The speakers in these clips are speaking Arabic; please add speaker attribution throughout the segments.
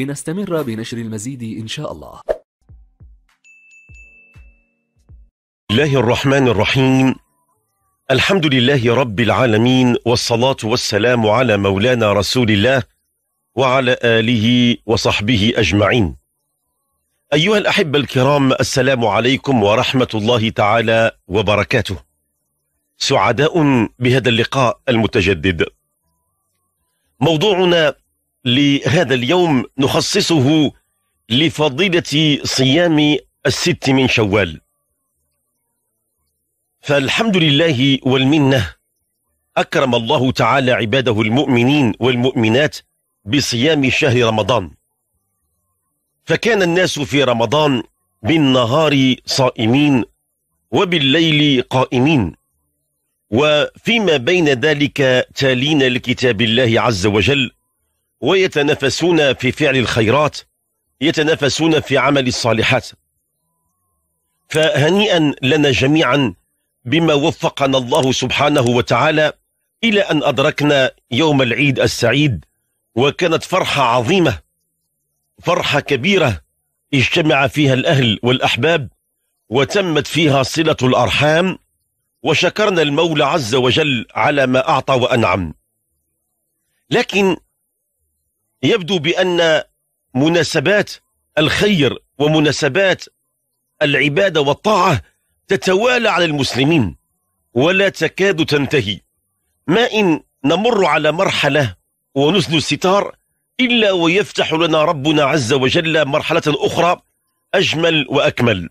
Speaker 1: لنستمر بنشر المزيد إن شاء الله
Speaker 2: الله الرحمن الرحيم الحمد لله رب العالمين والصلاة والسلام على مولانا رسول الله وعلى آله وصحبه أجمعين أيها الأحبة الكرام السلام عليكم ورحمة الله تعالى وبركاته سعداء بهذا اللقاء المتجدد موضوعنا لهذا اليوم نخصصه لفضيلة صيام الست من شوال فالحمد لله والمنة أكرم الله تعالى عباده المؤمنين والمؤمنات بصيام شهر رمضان فكان الناس في رمضان بالنهار صائمين وبالليل قائمين وفيما بين ذلك تالين لكتاب الله عز وجل ويتنافسون في فعل الخيرات يتنافسون في عمل الصالحات فهنيئا لنا جميعا بما وفقنا الله سبحانه وتعالى إلى أن أدركنا يوم العيد السعيد وكانت فرحة عظيمة فرحة كبيرة اجتمع فيها الأهل والأحباب وتمت فيها صلة الأرحام وشكرنا المولى عز وجل على ما أعطى وأنعم لكن يبدو بأن مناسبات الخير ومناسبات العبادة والطاعة تتوالى على المسلمين ولا تكاد تنتهي ما إن نمر على مرحلة ونزل الستار إلا ويفتح لنا ربنا عز وجل مرحلة أخرى أجمل وأكمل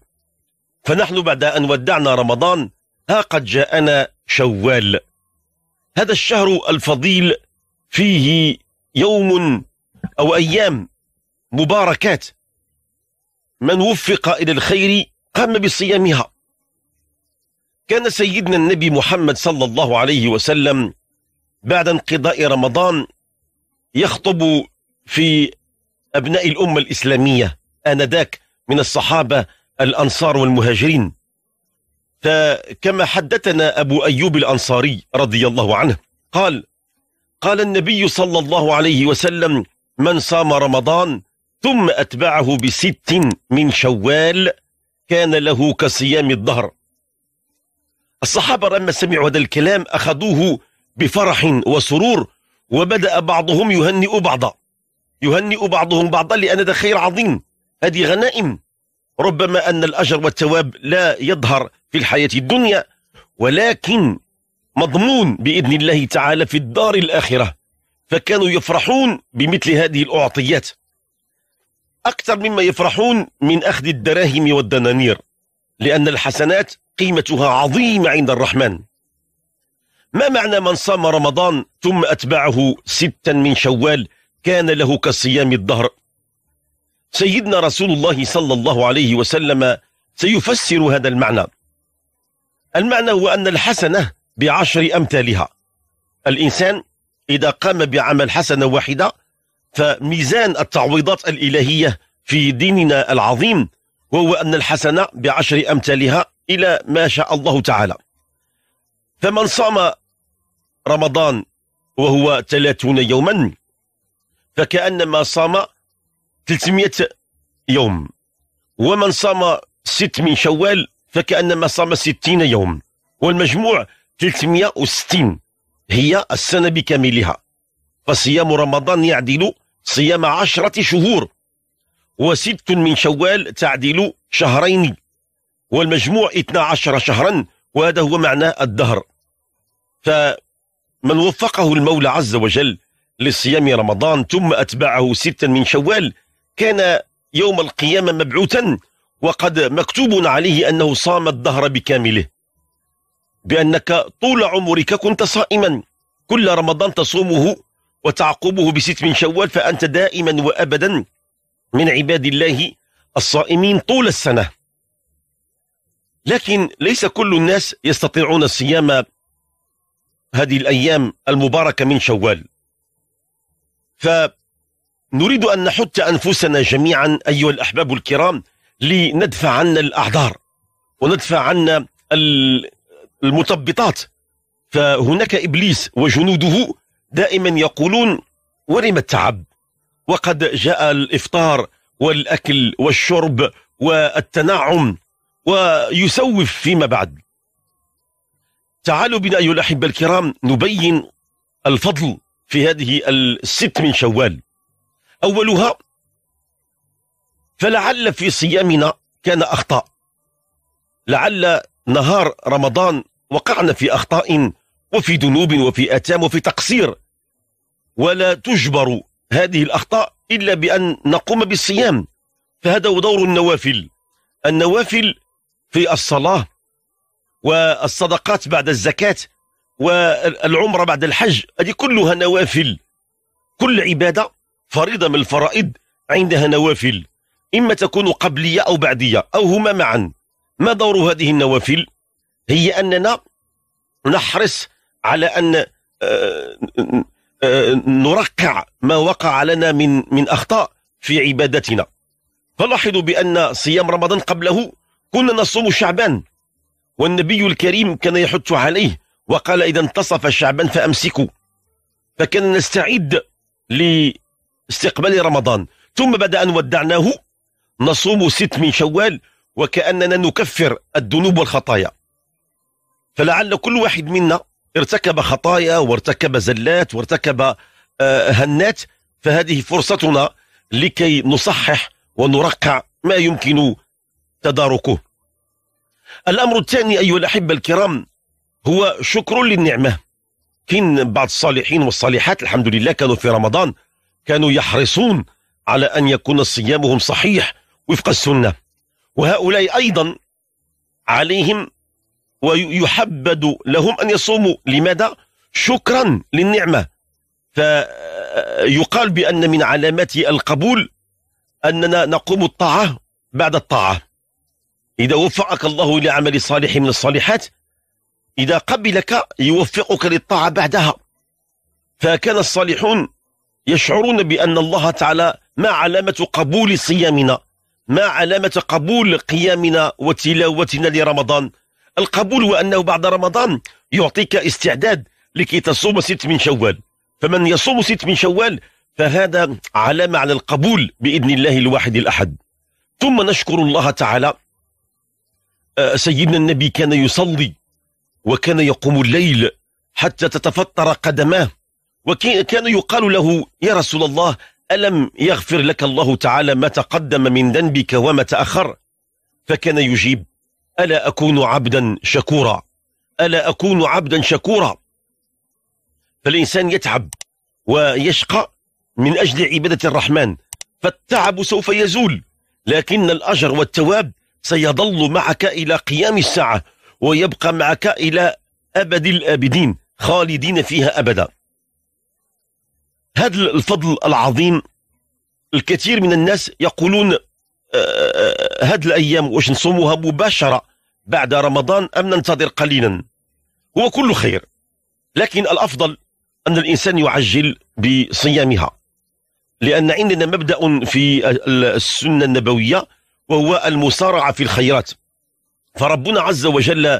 Speaker 2: فنحن بعد أن ودعنا رمضان ها قد جاءنا شوال هذا الشهر الفضيل فيه يوم أو أيام مباركات من وفق إلى الخير قام بصيامها كان سيدنا النبي محمد صلى الله عليه وسلم بعد انقضاء رمضان يخطب في أبناء الأمة الإسلامية آنذاك من الصحابة الأنصار والمهاجرين فكما حدثنا أبو أيوب الأنصاري رضي الله عنه قال قال النبي صلى الله عليه وسلم من صام رمضان ثم أتبعه بست من شوال كان له كصيام الدهر الصحابة لما سمعوا هذا الكلام أخذوه بفرح وسرور وبدأ بعضهم يهنئ بعضا يهنئ بعضهم بعضا لأن هذا خير عظيم هذه غنائم ربما أن الأجر والثواب لا يظهر في الحياة الدنيا ولكن مضمون بإذن الله تعالى في الدار الآخرة فكانوا يفرحون بمثل هذه الأعطيات أكثر مما يفرحون من أخذ الدراهم والدنانير لأن الحسنات قيمتها عظيمة عند الرحمن ما معنى من صام رمضان ثم أتبعه ستا من شوال كان له كصيام الدهر سيدنا رسول الله صلى الله عليه وسلم سيفسر هذا المعنى المعنى هو أن الحسنة بعشر أمثالها الإنسان إذا قام بعمل حسنة واحدة فميزان التعويضات الإلهية في ديننا العظيم وهو أن الحسنة بعشر أمثالها إلى ما شاء الله تعالى فمن صام رمضان وهو 30 يوما فكأنما صام 300 يوم ومن صام ست من شوال فكأنما صام 60 يوم والمجموع 360 هي السنة بكاملها فصيام رمضان يعدل صيام عشرة شهور وست من شوال تعدل شهرين والمجموع 12 شهرا وهذا هو معنى الدهر فمن وفقه المولى عز وجل لصيام رمضان ثم أتبعه ستا من شوال كان يوم القيامة مبعوثا وقد مكتوب عليه أنه صام الدهر بكامله بأنك طول عمرك كنت صائما كل رمضان تصومه وتعقبه بست من شوال فأنت دائما وأبدا من عباد الله الصائمين طول السنة لكن ليس كل الناس يستطيعون الصيام هذه الأيام المباركة من شوال فنريد أن نحط أنفسنا جميعا أيها الأحباب الكرام لندفع عنا الأعذار وندفع عنا ال... المثبطات فهناك إبليس وجنوده دائما يقولون ورم التعب وقد جاء الإفطار والأكل والشرب والتنعم ويسوف فيما بعد تعالوا بنا أيها الأحبة الكرام نبين الفضل في هذه الست من شوال أولها فلعل في صيامنا كان أخطاء لعل نهار رمضان وقعنا في أخطاء وفي ذنوب وفي آثام وفي تقصير ولا تجبر هذه الأخطاء إلا بأن نقوم بالصيام فهذا هو دور النوافل النوافل في الصلاة والصدقات بعد الزكاة والعمرة بعد الحج هذه كلها نوافل كل عبادة فريضة من الفرائض عندها نوافل إما تكون قبلية أو بعدية أو هما معا ما دور هذه النوافل هي أننا نحرص على أن آه، آه، نرقع ما وقع لنا من من أخطاء في عبادتنا فلاحظوا بأن صيام رمضان قبله كنا نصوم شعبان والنبي الكريم كان يحث عليه وقال إذا انتصف شعبان فأمسكوا فكان نستعد لاستقبال رمضان ثم بعد أن ودعناه نصوم ست من شوال وكأننا نكفر الذنوب والخطايا فلعل كل واحد منا ارتكب خطايا وارتكب زلات وارتكب آه، هنات فهذه فرصتنا لكي نصحح ونرقع ما يمكن تداركه الأمر الثاني أيها الأحبة الكرام هو شكر للنعمة كن بعض الصالحين والصالحات الحمد لله كانوا في رمضان كانوا يحرصون على أن يكون صيامهم صحيح وفق السنة وهؤلاء أيضا عليهم ويحبد لهم أن يصوموا لماذا؟ شكرا للنعمة فيقال بأن من علامات القبول أننا نقوم الطاعة بعد الطاعة إذا وفقك الله لعمل صالح من الصالحات إذا قبلك يوفقك للطاعة بعدها فكان الصالحون يشعرون بأن الله تعالى ما علامة قبول صيامنا ما علامة قبول قيامنا وتلاوتنا لرمضان القبول هو أنه بعد رمضان يعطيك استعداد لكي تصوم ست من شوال فمن يصوم ست من شوال فهذا علامة على القبول بإذن الله الواحد الأحد ثم نشكر الله تعالى آه، سيدنا النبي كان يصلي وكان يقوم الليل حتى تتفطر قدماه وكان يقال له يا رسول الله ألم يغفر لك الله تعالى ما تقدم من ذنبك وما تأخر فكان يجيب ألا أكون عبدا شكورا ألا أكون عبدا شكورا فالإنسان يتعب ويشقى من أجل عبادة الرحمن فالتعب سوف يزول لكن الأجر والتواب سيظل معك إلى قيام الساعة ويبقى معك إلى أبد الآبدين خالدين فيها أبدا هذا الفضل العظيم الكثير من الناس يقولون آه، آه، هذه الأيام واش نصومها مباشرة بعد رمضان أم ننتظر قليلا هو كل خير لكن الأفضل أن الإنسان يعجل بصيامها لأن عندنا مبدأ في السنة النبوية وهو المسارعة في الخيرات فربنا عز وجل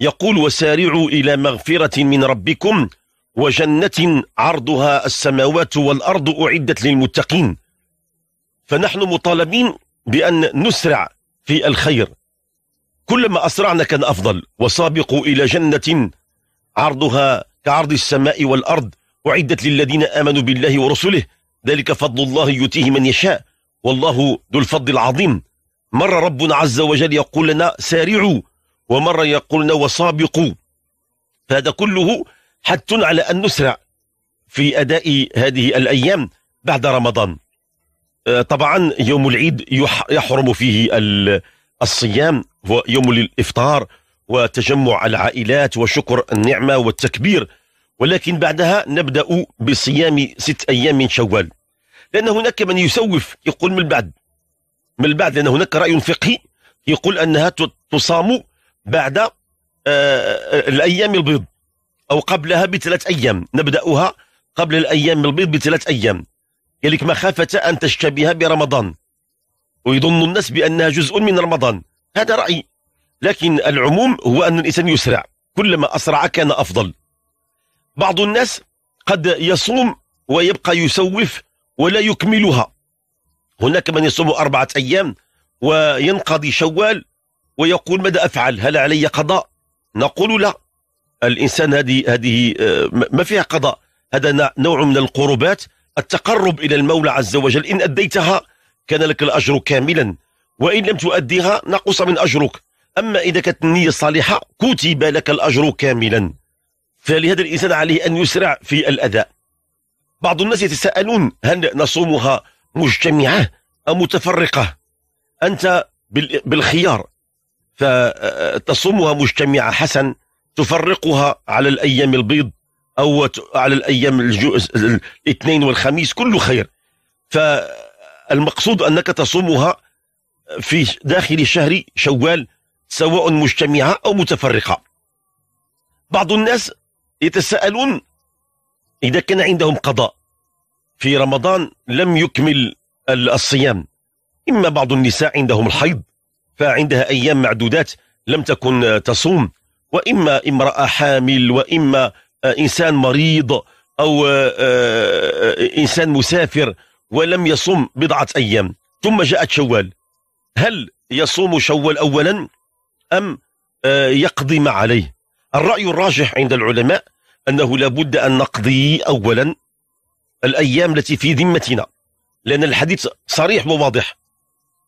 Speaker 2: يقول وسارعوا إلى مغفرة من ربكم وجنة عرضها السماوات والأرض أعدت للمتقين فنحن مطالبين بأن نسرع في الخير كلما أسرعنا كان أفضل وسابقوا إلى جنة عرضها كعرض السماء والأرض أعدت للذين آمنوا بالله ورسله ذلك فضل الله يؤتيه من يشاء والله ذو الفضل العظيم مر ربنا عز وجل يقول لنا سارعوا ومر يقول لنا وسابقوا فهذا كله حتى على أن نسرع في أداء هذه الأيام بعد رمضان آه، طبعا يوم العيد يحرم فيه الصيام ويوم الإفطار وتجمع العائلات وشكر النعمة والتكبير ولكن بعدها نبدأ بصيام ست أيام من شوال لأن هناك من يسوف يقول من بعد من بعد لأن هناك رأي فقهي يقول أنها تصام بعد آه، الأيام البيض أو قبلها بثلاث أيام نبدأها قبل الأيام البيض بثلاث أيام كذلك مخافة أن تشتبه برمضان ويظن الناس بأنها جزء من رمضان هذا رأيي لكن العموم هو أن الإنسان يسرع كلما أسرع كان أفضل بعض الناس قد يصوم ويبقى يسوف ولا يكملها هناك من يصوم أربعة أيام وينقضي شوال ويقول ماذا أفعل هل علي قضاء نقول لا الانسان هذه هذه آه، ما فيها قضاء هذا نوع من القربات التقرب الى المولى عز وجل ان اديتها كان لك الاجر كاملا وان لم تؤديها نقص من اجرك اما اذا كانت النيه صالحه كتب لك الاجر كاملا فلهذا الانسان عليه ان يسرع في الاداء بعض الناس يتساءلون هل نصومها مجتمعه ام متفرقه انت بالخيار فتصومها آه، مجتمعه حسن تفرقها على الأيام البيض أو على الأيام الجو... الاثنين والخميس كله خير فالمقصود أنك تصومها في داخل شهر شوال سواء مجتمعة أو متفرقة بعض الناس يتساءلون إذا كان عندهم قضاء في رمضان لم يكمل الصيام إما بعض النساء عندهم الحيض فعندها أيام معدودات لم تكن تصوم وإما امرأة حامل وإما آه، إنسان مريض أو آه، آه، إنسان مسافر ولم يصم بضعة أيام ثم جاءت شوال هل يصوم شوال أولا أم يقضي ما عليه الرأي الراجح عند العلماء أنه لابد أن نقضي أولا الأيام التي في ذمتنا لأن الحديث صريح وواضح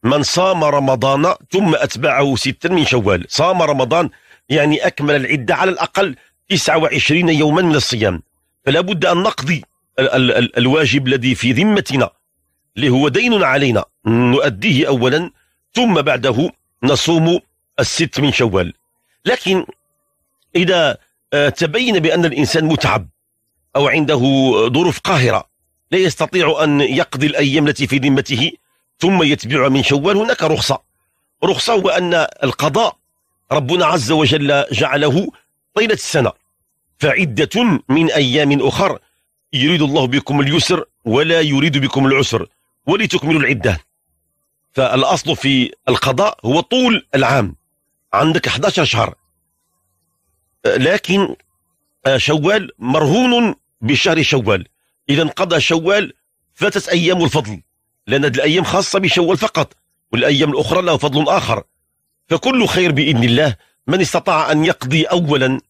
Speaker 2: من صام رمضان ثم أتبعه ستا من شوال صام رمضان يعني أكمل العدة على الأقل 29 يوما من الصيام فلا بد أن نقضي ال ال ال الواجب الذي في ذمتنا اللي هو دين علينا نؤديه أولا ثم بعده نصوم الست من شوال لكن إذا آه، تبين بأن الإنسان متعب أو عنده ظروف قاهرة لا يستطيع أن يقضي الأيام التي في ذمته ثم يتبع من شوال هناك رخصة رخصة هو أن القضاء ربنا عز وجل جعله طيلة السنة فعدة من أيام أخر يريد الله بكم اليسر ولا يريد بكم العسر ولتكملوا العدة فالأصل في القضاء هو طول العام عندك 11 شهر لكن شوال مرهون بشهر شوال إذا قضى شوال فاتت أيام الفضل لأن الأيام خاصة بشوال فقط والأيام الأخرى لها فضل آخر فكل خير بإذن الله من استطاع أن يقضي أولا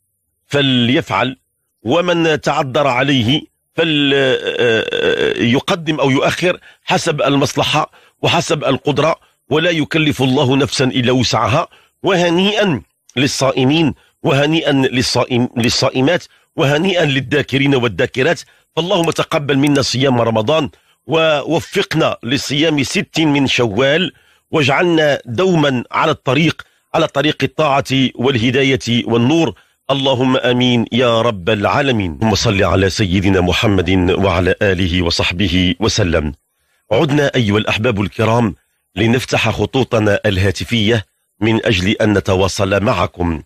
Speaker 2: فليفعل ومن تعذر عليه فليقدم أو يؤخر حسب المصلحة وحسب القدرة ولا يكلف الله نفسا إلا وسعها وهنيئا للصائمين وهنيئا للصائم للصائمات وهنيئا للذاكرين والذاكرات فاللهم تقبل منا صيام رمضان ووفقنا لصيام ست من شوال واجعلنا دوما على الطريق على طريق الطاعة والهداية والنور اللهم امين يا رب العالمين اللهم صل على سيدنا محمد وعلى اله وصحبه وسلم عدنا ايها الاحباب الكرام لنفتح خطوطنا الهاتفيه من اجل ان نتواصل معكم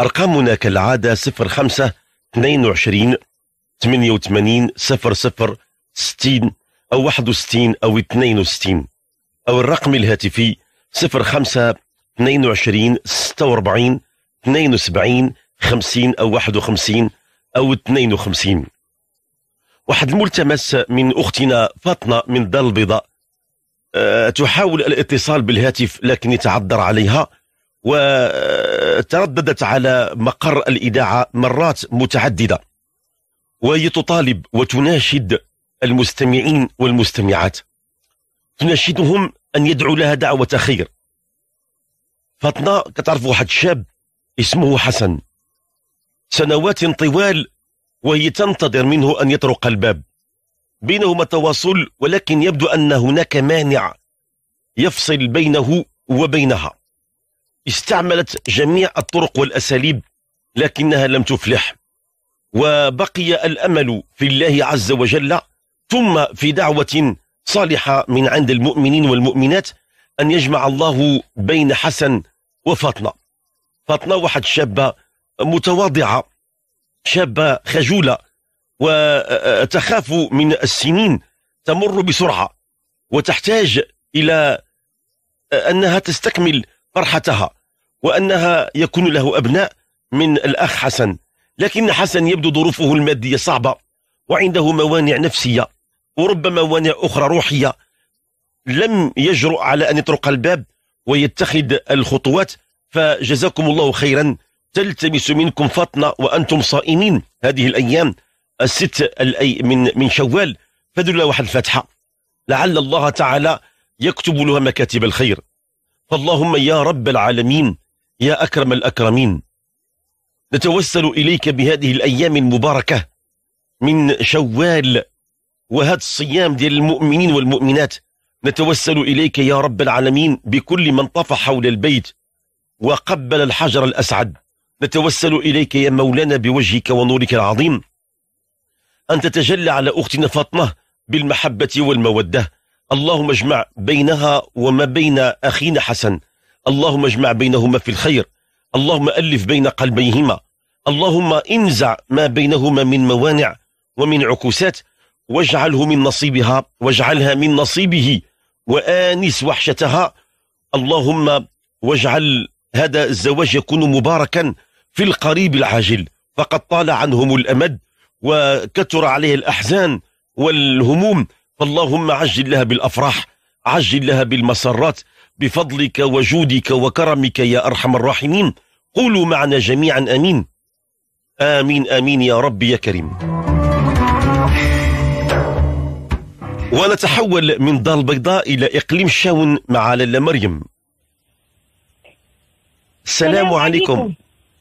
Speaker 2: ارقامنا كالعاده 05 22 88 00 60 او 61 او 62 أو الرقم الهاتفي 05 22 46 72 50 أو 51 أو 52 واحد الملتمس من أختنا فاطنة من الدار البيضاء أه تحاول الاتصال بالهاتف لكن يتعذر عليها وترددت على مقر الإذاعة مرات متعددة وهي تطالب وتناشد المستمعين والمستمعات تناشدهم أن يدعوا لها دعوة خير فاطنه كتعرف واحد الشاب اسمه حسن سنوات طوال وهي تنتظر منه أن يطرق الباب بينهما تواصل ولكن يبدو أن هناك مانع يفصل بينه وبينها استعملت جميع الطرق والأساليب لكنها لم تفلح وبقي الأمل في الله عز وجل ثم في دعوة صالحة من عند المؤمنين والمؤمنات أن يجمع الله بين حسن وفاطمة فاطمة واحد شابة متواضعة شابة خجولة وتخاف من السنين تمر بسرعة وتحتاج إلى أنها تستكمل فرحتها وأنها يكون له أبناء من الأخ حسن لكن حسن يبدو ظروفه المادية صعبة وعنده موانع نفسية وربما موانع أخرى روحية لم يجرؤ على أن يطرق الباب ويتخذ الخطوات فجزاكم الله خيرا تلتمس منكم فطنة وأنتم صائمين هذه الأيام الست الأي من من شوال فدل واحد الفاتحة لعل الله تعالى يكتب لها مكاتب الخير فاللهم يا رب العالمين يا أكرم الأكرمين نتوسل إليك بهذه الأيام المباركة من شوال وهذا الصيام ديال المؤمنين والمؤمنات نتوسل إليك يا رب العالمين بكل من طاف حول البيت وقبل الحجر الأسعد نتوسل إليك يا مولانا بوجهك ونورك العظيم أن تتجلى على أختنا فاطمة بالمحبة والمودة اللهم اجمع بينها وما بين أخينا حسن اللهم اجمع بينهما في الخير اللهم ألف بين قلبيهما اللهم انزع ما بينهما من موانع ومن عكوسات واجعله من نصيبها واجعلها من نصيبه وآنس وحشتها اللهم واجعل هذا الزواج يكون مباركا في القريب العاجل فقد طال عنهم الأمد وكثر عليه الأحزان والهموم فاللهم عجل لها بالأفراح عجل لها بالمسرات بفضلك وجودك وكرمك يا أرحم الراحمين قولوا معنا جميعا أمين آمين آمين يا ربي يا كريم ونتحول من دار البيضاء إلى إقليم شاون مع لاله مريم السلام عليكم. عليكم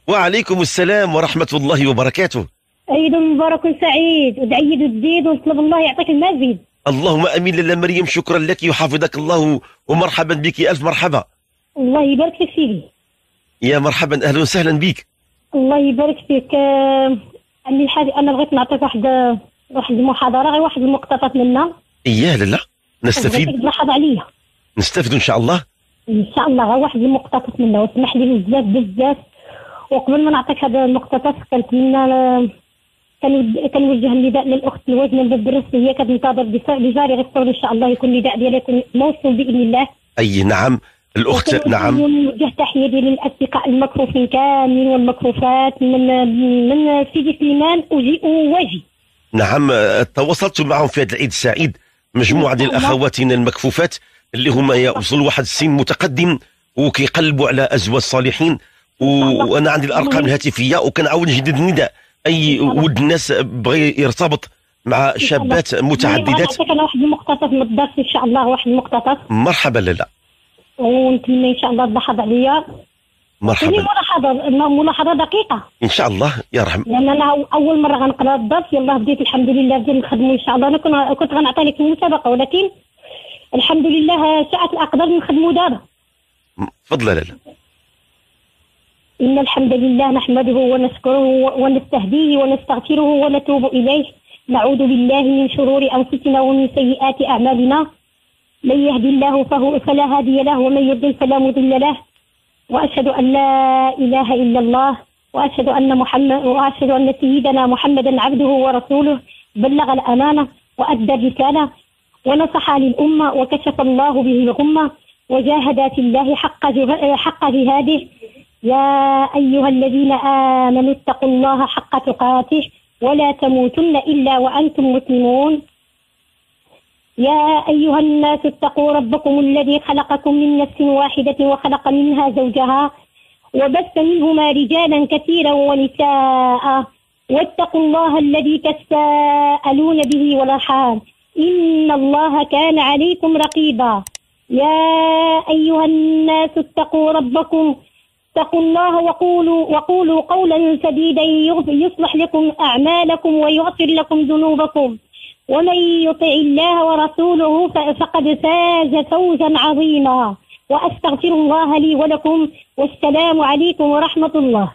Speaker 2: وعليكم السلام ورحمة الله وبركاته
Speaker 1: عيد مبارك سعيد وتعيد جديد ونطلب الله يعطيك المزيد
Speaker 2: اللهم امين لاله مريم شكرا لك وحفظك الله ومرحبا بك الف مرحبا
Speaker 1: الله يبارك فيك سيدي
Speaker 2: يا مرحبا اهلا وسهلا بك
Speaker 1: الله يبارك فيك عندي حاجه انا بغيت نعطيك واحد آه، واحد المحاضره غير واحد المقتطف منها
Speaker 2: اياه لا نستفيد نلاحظ عليها نستفيد ان شاء الله
Speaker 1: ان شاء الله غير واحد المقتطف منه وسمح لي بزاف بزاف وقبل ما نعطيك هذا المقتطف كنتمنى كنوجه النداء للاخت الوزن المدرس هي كتنتظر غير الصبر ان شاء الله يكون النداء ديالها يكون موصول باذن الله
Speaker 2: اي نعم الاخت نعم
Speaker 1: نوجه تحيه ديالي للاصدقاء المكروفين كاملين والمكروفات من من سيدي سليمان اجيء واجي
Speaker 2: نعم تواصلت معهم في هذا العيد السعيد مجموعه ديال اخواتنا المكفوفات اللي هما وصلوا واحد السن متقدم وكيقلبوا على ازواج صالحين وانا عندي الارقام الهاتفيه وكنعاود نجدد النداء اي ود الناس بغى يرتبط مع شابات متعددات نعطيك
Speaker 1: انا واحد المقتطف من الدرس ان شاء الله واحد المقتطف
Speaker 2: مرحبا لالا
Speaker 1: ونتمنى ان شاء الله تلاحظ عليا مرحبا ملاحظه ملاحظه دقيقه
Speaker 2: ان شاء الله يا
Speaker 1: لان انا اول مره غنقرا الدرس يلا بديت الحمد لله بديت نخدم ان شاء الله انا كنت كنت غنعطي لك المسابقه ولكن الحمد لله ساعه الاقدر نخدموا دابا فضلا لالا ان الحمد لله نحمده ونشكره ونستهديه ونستغفره ونتوب اليه نعوذ بالله من شرور انفسنا ومن سيئات اعمالنا من يهدي الله فهو فلا هادي له ومن يضل فلا مضل له وأشهد أن لا إله إلا الله وأشهد أن محمد وأشهد أن سيدنا محمدا عبده ورسوله بلغ الأمانة وأدى الرسالة ونصح للأمة وكشف الله به الغمة وجاهد في الله حق حق جهاده يا أيها الذين آمنوا اتقوا الله حق تقاته ولا تموتن إلا وأنتم مسلمون يا أيها الناس اتقوا ربكم الذي خلقكم من نفس واحدة وخلق منها زوجها وبث منهما رجالا كثيرا ونساء واتقوا الله الذي تساءلون به والأرحام إن الله كان عليكم رقيبا يا أيها الناس اتقوا ربكم اتقوا الله وقولوا وقولوا قولا سديدا يصلح لكم أعمالكم ويغفر لكم ذنوبكم ومن يطع الله ورسوله فقد فاز فوزا عظيما واستغفر الله لي ولكم والسلام عليكم ورحمه الله.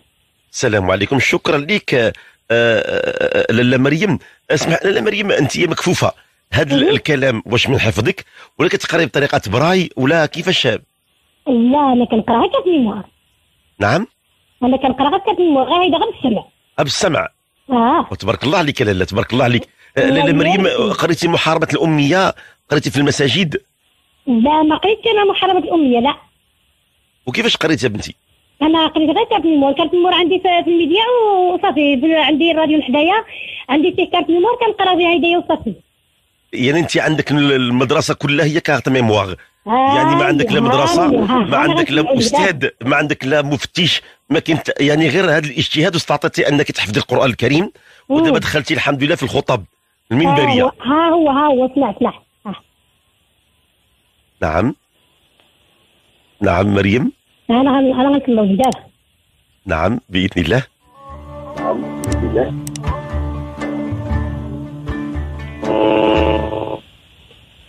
Speaker 2: السلام عليكم شكرا لك آه، آه، آه، لاله مريم اسمح لاله مريم انت مكفوفه هذا الكلام واش من حفظك ولا كتقري بطريقه براي ولا كيفاش
Speaker 1: لا انا كنقراها كتنمر نعم انا كنقراها كتنمر غير غير بالسمع بالسمع اه
Speaker 2: وتبارك الله عليك لاله تبارك الله عليك آه، لاله مريم إيه. قريتي محاربه الاميه قريتي في المساجد
Speaker 1: لا ما قريتش انا محاربه الاميه لا
Speaker 2: وكيفاش قريتي بنتي
Speaker 1: انا قريت غير كارت نيمور كارت نيمور عندي في الميديا وصافي عندي الراديو لحدايا عندي فيه كارت نيمور كنقرا فيها هدايا وصافي
Speaker 2: يعني انت عندك المدرسه كلها هي كارت ميموار آه، يعني ما عندك لا آه، مدرسه ما عندك لا استاذ ما عندك لا مفتش ما كنت يعني غير هذا الاجتهاد واستطعتي انك تحفظي القران الكريم ودابا دخلتي الحمد لله في الخطب المنبريه ها,
Speaker 1: ها هو ها هو سمعت سمعت
Speaker 2: نعم نعم مريم
Speaker 1: انا انا انا
Speaker 2: نعم باذن الله نعم باذن الله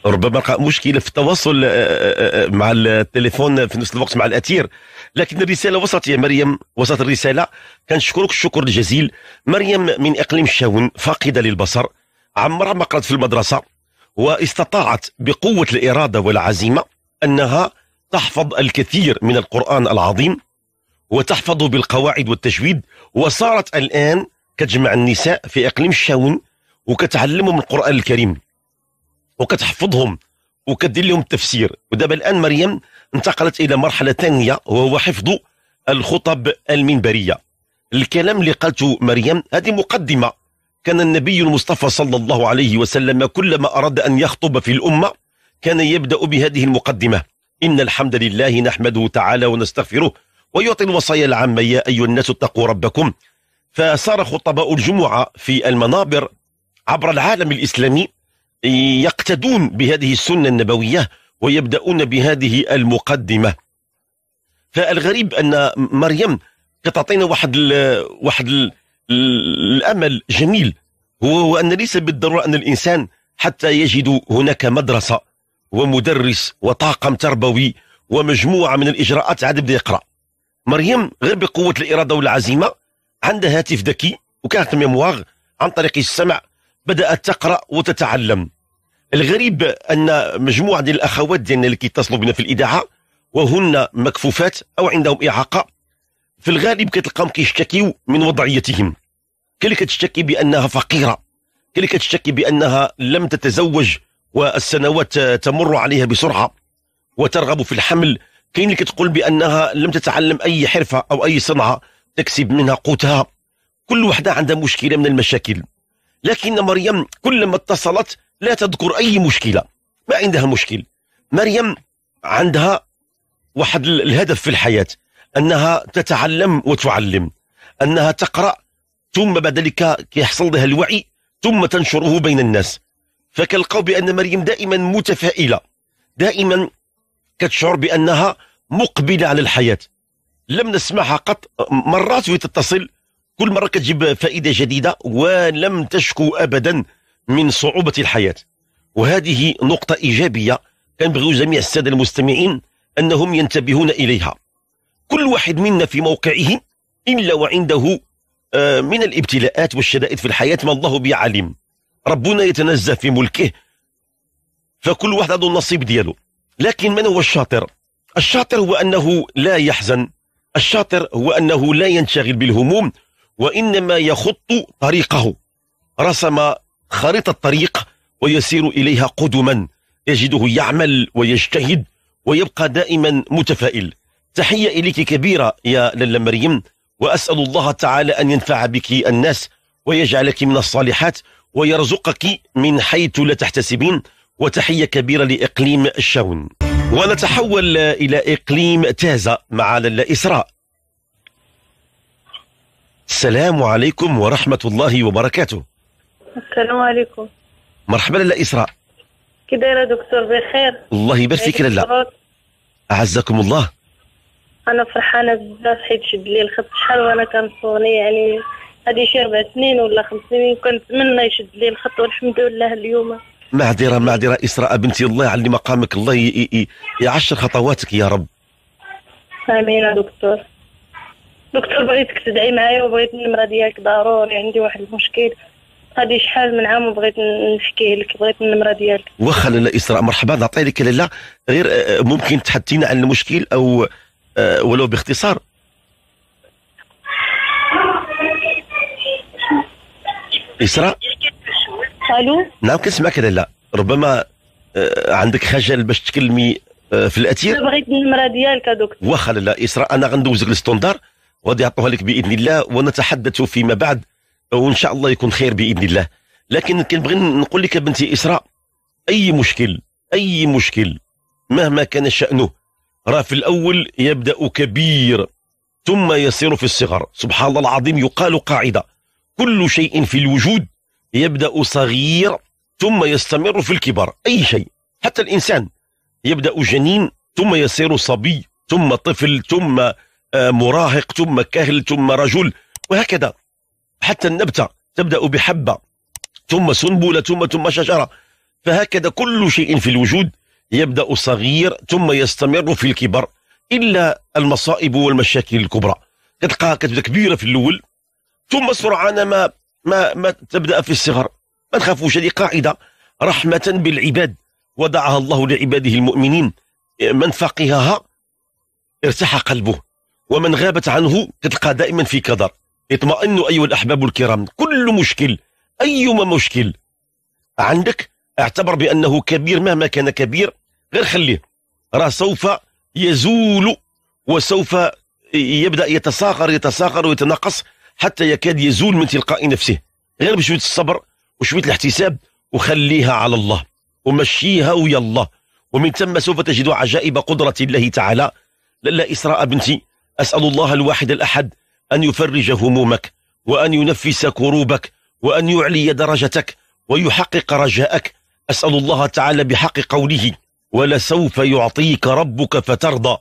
Speaker 2: ربما مشكلة في التواصل آه، آه، آه، مع التليفون في نفس الوقت مع الأثير لكن الرسالة وصلت يا مريم وصلت الرسالة كنشكرك الشكر الجزيل مريم من إقليم الشاون فاقدة للبصر عمرها ما قرأت في المدرسة واستطاعت بقوة الإرادة والعزيمة أنها تحفظ الكثير من القرآن العظيم وتحفظ بالقواعد والتجويد وصارت الآن كتجمع النساء في إقليم الشاون وكتعلمهم القرآن الكريم وكتحفظهم وكدير لهم التفسير ودابا الآن مريم انتقلت إلى مرحلة ثانية وهو حفظ الخطب المنبرية الكلام اللي قالته مريم هذه مقدمة كان النبي المصطفى صلى الله عليه وسلم كلما أراد أن يخطب في الأمة كان يبدأ بهذه المقدمة إن الحمد لله نحمده تعالى ونستغفره ويعطي الوصايا العامة يا أيها الناس اتقوا ربكم فصار خطباء الجمعة في المنابر عبر العالم الإسلامي يقتدون بهذه السنة النبوية ويبدأون بهذه المقدمة فالغريب أن مريم كتعطينا واحد الـ واحد الـ الأمل جميل هو أن ليس بالضرورة أن الإنسان حتى يجد هناك مدرسة ومدرس وطاقم تربوي ومجموعة من الإجراءات عاد بدا يقرأ مريم غير بقوة الإرادة والعزيمة عندها هاتف ذكي وكانت ميمواغ عن طريق السمع بدأت تقرأ وتتعلم الغريب أن مجموعة ديال الأخوات ديالنا اللي كيتصلوا بنا في الإذاعة وهن مكفوفات أو عندهم إعاقة في الغالب كتلقاهم كيشتكيو من وضعيتهم كاين اللي كتشتكي بانها فقيره كاين اللي كتشتكي بانها لم تتزوج والسنوات تمر عليها بسرعه وترغب في الحمل كاين اللي كتقول بانها لم تتعلم اي حرفه او اي صنعه تكسب منها قوتها كل وحده عندها مشكله من المشاكل لكن مريم كلما اتصلت لا تذكر اي مشكله ما عندها مشكل مريم عندها واحد الهدف في الحياه أنها تتعلم وتعلم أنها تقرأ ثم بعد ذلك يحصل لها الوعي ثم تنشره بين الناس فكالقوا بأن مريم دائما متفائلة دائما كتشعر بأنها مقبلة على الحياة لم نسمعها قط مرات تتصل كل مرة كتجيب فائدة جديدة ولم تشكو أبدا من صعوبة الحياة وهذه نقطة إيجابية كنبغيو جميع السادة المستمعين أنهم ينتبهون إليها كل واحد منا في موقعه إلا وعنده آه، من الابتلاءات والشدائد في الحياة ما الله به عليم ربنا يتنزه في ملكه فكل واحد عنده النصيب دياله لكن من هو الشاطر الشاطر هو أنه لا يحزن الشاطر هو أنه لا ينشغل بالهموم وإنما يخط طريقه رسم خريطة الطريق ويسير إليها قدما يجده يعمل ويجتهد ويبقى دائما متفائل تحية إليك كبيرة يا للا مريم وأسأل الله تعالى أن ينفع بك الناس ويجعلك من الصالحات ويرزقك من حيث لا تحتسبين وتحية كبيرة لإقليم الشاون ونتحول إلى إقليم تازة مع للا إسراء السلام عليكم ورحمة الله وبركاته
Speaker 3: السلام عليكم
Speaker 2: مرحبا للا إسراء
Speaker 3: كي دكتور بخير
Speaker 2: الله يبارك فيك للا اعزكم الله
Speaker 3: انا فرحانه بزاف حيت شد لي الخط شحال وانا كنصوني يعني هادي شي ربع سنين ولا خمس سنين كنتمنى يشد لي الخط والحمد لله اليوم
Speaker 2: معذره معذره اسراء بنتي الله يعلي مقامك الله ي... ي... يعشر خطواتك يا رب
Speaker 3: امين يا دكتور دكتور بغيتك تدعي معايا وبغيت النمره ديالك ضروري عندي واحد المشكل هادي شحال من عام وبغيت نحكيه لك بغيت النمره ديالك
Speaker 2: واخا لاله اسراء مرحبا نعطي لك لاله غير آه، آه، ممكن تحدثينا عن المشكل او آه، ولو باختصار إسراء الو نعم كنسمعك لا ربما آه، عندك خجل باش تكلمي آه، في الاثير
Speaker 4: بغيت النمره ديالك دكتور
Speaker 2: واخا لا اسراء انا غندوزك الستوندار وغادي يعطوها لك باذن الله ونتحدث فيما بعد وان شاء الله يكون خير باذن الله لكن كنبغي نقول لك بنتي اسراء اي مشكل اي مشكل مهما كان شانه راه في الأول يبدأ كبير ثم يصير في الصغر سبحان الله العظيم يقال قاعدة كل شيء في الوجود يبدأ صغير ثم يستمر في الكبر أي شيء حتى الإنسان يبدأ جنين ثم يصير صبي ثم طفل ثم آه، مراهق ثم كهل ثم رجل وهكذا حتى النبتة تبدأ بحبة ثم سنبلة ثم ثم شجرة فهكذا كل شيء في الوجود يبدأ صغير ثم يستمر في الكبر إلا المصائب والمشاكل الكبرى كتلقاها كتبدا كبيره في الاول ثم سرعان ما ما ما تبدا في الصغر ما تخافوش هذه قاعده رحمه بالعباد وضعها الله لعباده المؤمنين من فقهها ارتاح قلبه ومن غابت عنه تلقى دائما في كدر اطمئنوا ايها الاحباب الكرام كل مشكل ايما مشكل عندك اعتبر بانه كبير مهما كان كبير غير خليه راه سوف يزول وسوف يبدا يتساقر يتساقر ويتناقص حتى يكاد يزول من تلقاء نفسه غير بشويه الصبر وشويه الاحتساب وخليها على الله ومشيها ويا الله ومن ثم سوف تجد عجائب قدره الله تعالى للا اسراء بنتي اسال الله الواحد الاحد ان يفرج همومك وان ينفس كروبك وان يعلي درجتك ويحقق رجاءك اسال الله تعالى بحق قوله ولسوف يعطيك ربك فترضى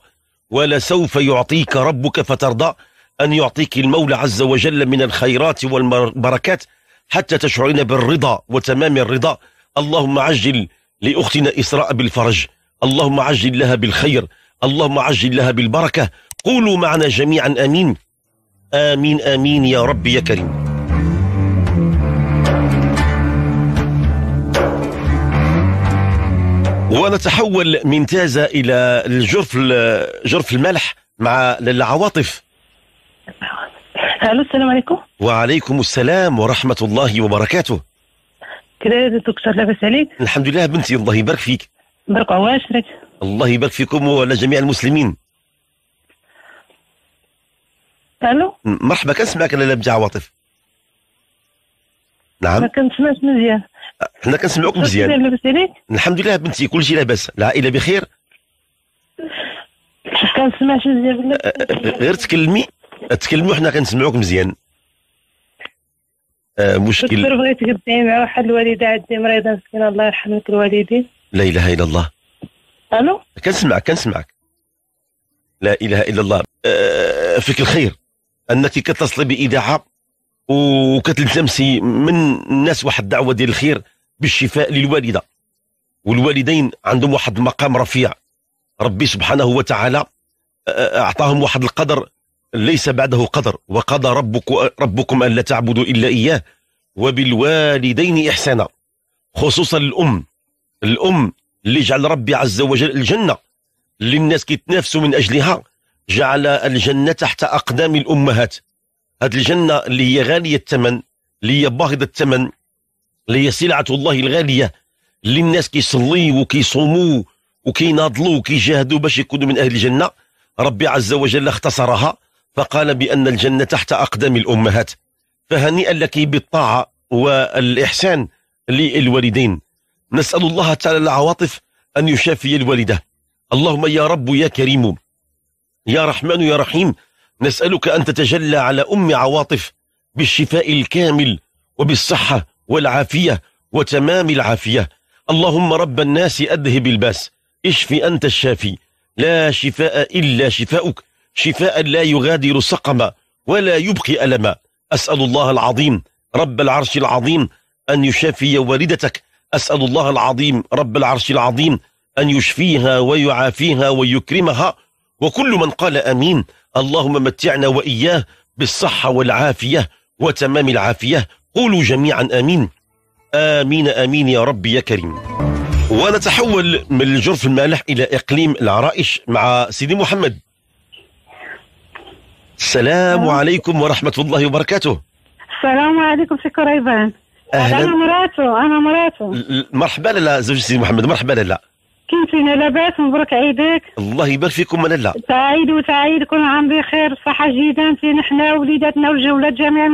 Speaker 2: ولسوف يعطيك ربك فترضى أن يعطيك المولى عز وجل من الخيرات والبركات حتى تشعرين بالرضا وتمام الرضا اللهم عجل لأختنا إسراء بالفرج اللهم عجل لها بالخير اللهم عجل لها بالبركة قولوا معنا جميعا آمين آمين آمين يا ربي يا كريم ونتحول من تازة إلى الجرف جرف الملح مع العواطف
Speaker 5: ألو السلام عليكم
Speaker 2: وعليكم السلام ورحمة الله وبركاته
Speaker 5: كده دكتور لاباس عليك
Speaker 2: الحمد لله بنتي الله يبارك فيك بارك عواشرك الله يبارك فيكم وعلى جميع المسلمين الو مرحبا كنسمعك لاله عواطف نعم ما
Speaker 5: كنسمعش مزيان
Speaker 2: حنا كنسمعوك مزيان الحمد لله بنتي كلشي لاباس العائله بخير كنسمعش مزيان أه، غير تكلمي تكلمي وحنا كنسمعوك مزيان آه مشكل كنت
Speaker 5: بغيت تقدعي مع واحد الوالده عندي مريضه مسكينه الله يرحم لك الوالدين
Speaker 2: لا اله الا الله الو كنسمعك كنسمعك لا اله الا الله آه فيك الخير انك كتصلي باذاعه وكتلتمسي من الناس واحد الدعوه ديال الخير بالشفاء للوالده والوالدين عندهم واحد المقام رفيع ربي سبحانه وتعالى اعطاهم واحد القدر ليس بعده قدر وقضى ربك ربكم الا تعبدوا الا اياه وبالوالدين احسانا خصوصا الام الام اللي جعل ربي عز وجل الجنه اللي الناس كيتنافسوا من اجلها جعل الجنه تحت اقدام الامهات هذه الجنة اللي هي غالية الثمن اللي هي باهظة الثمن اللي هي سلعة الله الغالية اللي الناس كيصليوا وكيصوموا وكيناضلوا وكيجاهدوا باش يكونوا من أهل الجنة ربي عز وجل اختصرها فقال بأن الجنة تحت أقدام الأمهات فهنيئا لك بالطاعة والإحسان للوالدين نسأل الله تعالى العواطف أن يشافي الوالدة اللهم يا رب يا كريم يا رحمن يا رحيم نسألك أن تتجلى على أم عواطف بالشفاء الكامل وبالصحة والعافية وتمام العافية اللهم رب الناس أذهب الباس اشف أنت الشافي لا شفاء إلا شفاؤك شفاء لا يغادر سقما ولا يبقي ألما أسأل الله العظيم رب العرش العظيم أن يشافي والدتك أسأل الله العظيم رب العرش العظيم أن يشفيها ويعافيها ويكرمها وكل من قال امين اللهم متعنا واياه بالصحه والعافيه وتمام العافيه قولوا جميعا امين امين امين يا ربي يا كريم ونتحول من الجرف المالح الى اقليم العرائش مع سيدي محمد السلام عليكم ورحمه الله وبركاته
Speaker 5: السلام عليكم في كريبان اهلا انا مراته انا مراته
Speaker 2: مرحبا لا زوج سيدي محمد مرحبا لا
Speaker 5: كاين لاباس مبروك عيدك
Speaker 2: الله يبارك فيكم انا
Speaker 5: سعيد وسعيد كل عام بخير صحه جيدة فينا حنا ووليداتنا والجولات جميع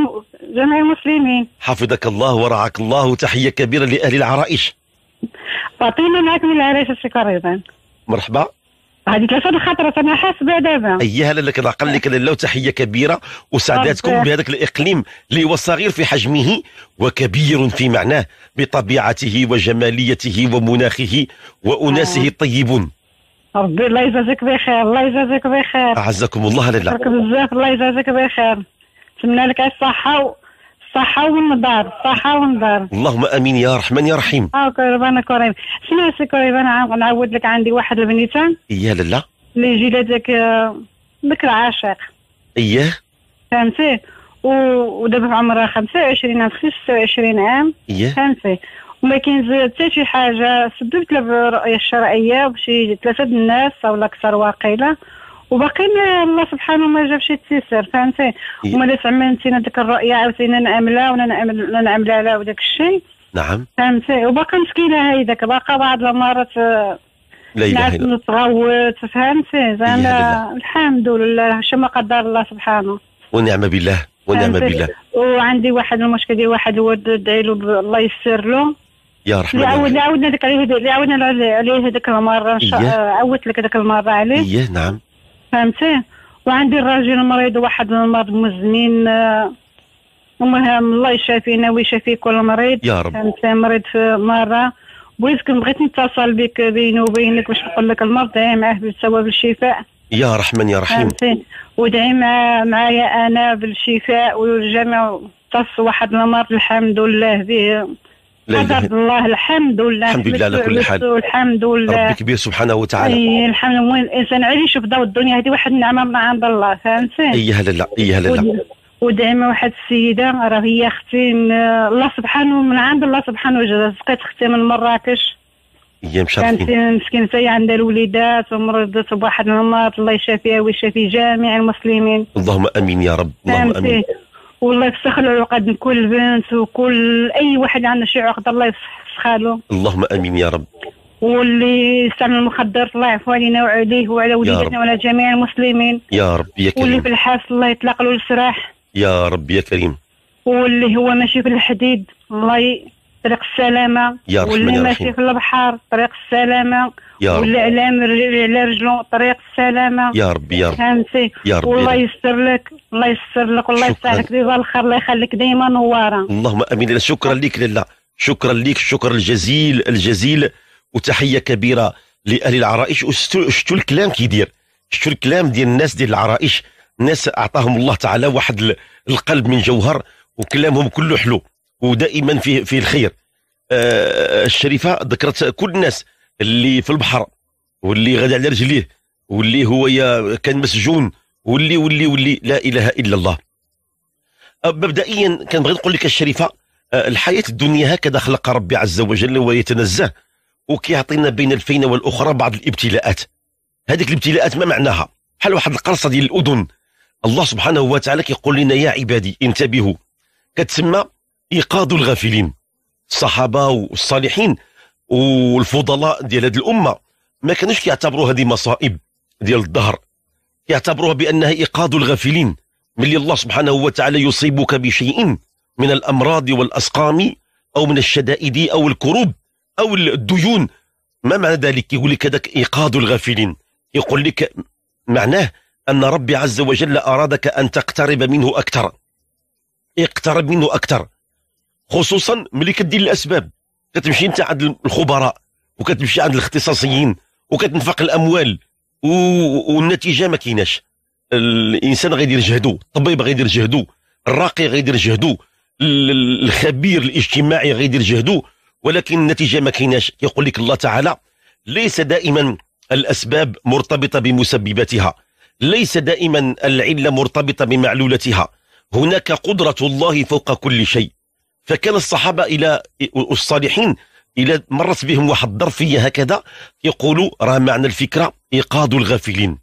Speaker 5: جميع المسلمين
Speaker 2: حفظك الله ورعاك الله وتحيه كبيره لاهل العرائش
Speaker 5: فاطمه معك من العرائش ايضا مرحبا هذيك ثلاثة خطرات أنا بها دابا
Speaker 2: أيها لك العقل لك لله تحية كبيرة وسعداتكم بهذاك الإقليم اللي هو صغير في حجمه وكبير في معناه بطبيعته وجماليته ومناخه وأناسه آه. الطيبون
Speaker 5: ربي الله يجازيك بخير الله يجازيك بخير أعزكم الله لله بزاف الله يجازيك بخير نتمنى لك الصحة صحة ونضار صحة ونضار اللهم
Speaker 2: امين يا رحمن يا رحيم
Speaker 5: اه كربانا كريم شنو سي كريم انا نعاود لك عندي واحد البنيته اياه لالا اللي يجي لذاك ذاك آه، عاشق اياه فهمتي ودابا عمرها 25 عام 26 عام اياه فهمتي وما كاين حتى شي حاجه سببت له بالرؤيه الشرعيه بشي ثلاثه الناس ولا اكثر واقيله وباقي الله سبحانه ما جابش يتيسر فهمتي فهمتي إيه. لا زعما انت ديك الرؤيه عاوتاني نعملها ونعملها لا وداك الشيء نعم فهمتي وباقا مسكينه هيداك باقا بعض المرات آه،
Speaker 2: لا اله الا
Speaker 5: الله فهمتي زعما الحمد لله شو ما قدر الله سبحانه
Speaker 2: ونعم بالله ونعم بالله
Speaker 5: وعندي واحد المشكل ديال واحد الولد ادعي له الله يسر له
Speaker 2: يا رحمة اللي
Speaker 5: عاودنا عليه اللي عاودنا عليه هذيك المره ان شاء الله عودت لك هذيك المره عليه اي نعم فهمتي وعندي الراجل مريض واحد المرض مزمن المهم آه، الله يشافينا ويشافي كل مريض يا رب فهمتي مريض في مره بغيتك بغيت نتصل بك بيني وبينك باش نقول لك المرض دعي معاه بسبب الشفاء
Speaker 2: يا رحمن يا رحيم
Speaker 5: ودعي مع معايا انا بالشفاء والجميع تص واحد المرض الحمد لله به قدر الله الحمد لله الحمد لله على كل حال الحمد لله ربي
Speaker 2: كبير سبحانه وتعالى
Speaker 5: اي الحمد لله الانسان عايش في ضوء الدنيا هذه واحد النعمه من عند الله فهمتي اي هلا اي هلا ودائما واحد السيده راه هي اختي الله سبحانه من عند الله سبحانه وجل سقيت اختي من مراكش هي مشرفين كانت مسكينه هي عندها الوليدات ومرضت بواحد المرض الله يشافيها ويشافي جميع المسلمين
Speaker 2: اللهم امين يا رب اللهم امين
Speaker 5: والله يفسخ له العقد كل بنت وكل اي واحد عنده شي عقد الله يفسخ له
Speaker 2: اللهم امين يا رب
Speaker 5: واللي يستعمل المخدرات الله يعفو علينا وعليه وعلى وليداتنا وعلى جميع المسلمين
Speaker 2: يا رب يا كريم واللي في
Speaker 5: الحاس الله يطلق له السراح
Speaker 2: يا رب يا كريم
Speaker 5: واللي هو ماشي في الحديد الله ي... طريق السلامه يا واللي ماشي في البحر طريق السلامه
Speaker 2: يا واللي على
Speaker 5: على رجله طريق السلامه يا ربي يا رب فهمتي يا رب والله يستر لك الله يسر لك والله يسهلك ديما الخير الله يخليك ديما نواره
Speaker 2: اللهم امين شكرا لك لاله شكرا لك الشكر الجزيل الجزيل وتحيه كبيره لاهل العرائش شفتوا الكلام كيدير شفتوا الكلام ديال الناس ديال العرائش ناس اعطاهم الله تعالى واحد القلب من جوهر وكلامهم كله حلو ودائما فيه فيه الخير آه الشريفه ذكرت كل الناس اللي في البحر واللي غادي على رجليه واللي هو كان مسجون ولي ولي ولي لا اله الا الله مبدئيا كنبغي نقول لك الشريفه آه، الحياه الدنيا هكذا خلق ربي عز وجل ويتنزه وكيعطينا بين الفينه والاخرى بعض الابتلاءات هذيك الابتلاءات ما معناها بحال واحد القرصه ديال الاذن الله سبحانه وتعالى كيقول لنا يا عبادي انتبهوا كتسمى ايقاظ الغافلين الصحابه والصالحين والفضلاء ديال هذه الامه ما كانوش كيعتبروا هذه مصائب ديال الظهر يعتبروها بأنها إيقاظ الغافلين من الله سبحانه وتعالى يصيبك بشيء من الأمراض والأسقام أو من الشدائد أو الكروب أو الديون ما معنى ذلك يقول لك هذاك إيقاظ الغافلين يقول لك معناه أن ربي عز وجل أرادك أن تقترب منه أكثر اقترب منه أكثر خصوصا ملي كدير الأسباب كتمشي أنت عند الخبراء وكتمشي عند الاختصاصيين وكتنفق الأموال والنتيجه ما كايناش الانسان غيدير جهدو الطبيب غيدير جهدو الراقي غيدير جهدو الخبير الاجتماعي غيدير جهدو ولكن النتيجه ما كايناش يقول لك الله تعالى ليس دائما الاسباب مرتبطه بمسبباتها ليس دائما العله مرتبطه بمعلولتها هناك قدره الله فوق كل شيء فكان الصحابه الى الصالحين الى مرت بهم واحد الظرفيه هكذا يقولوا راه معنى الفكره إيقاظ الغافلين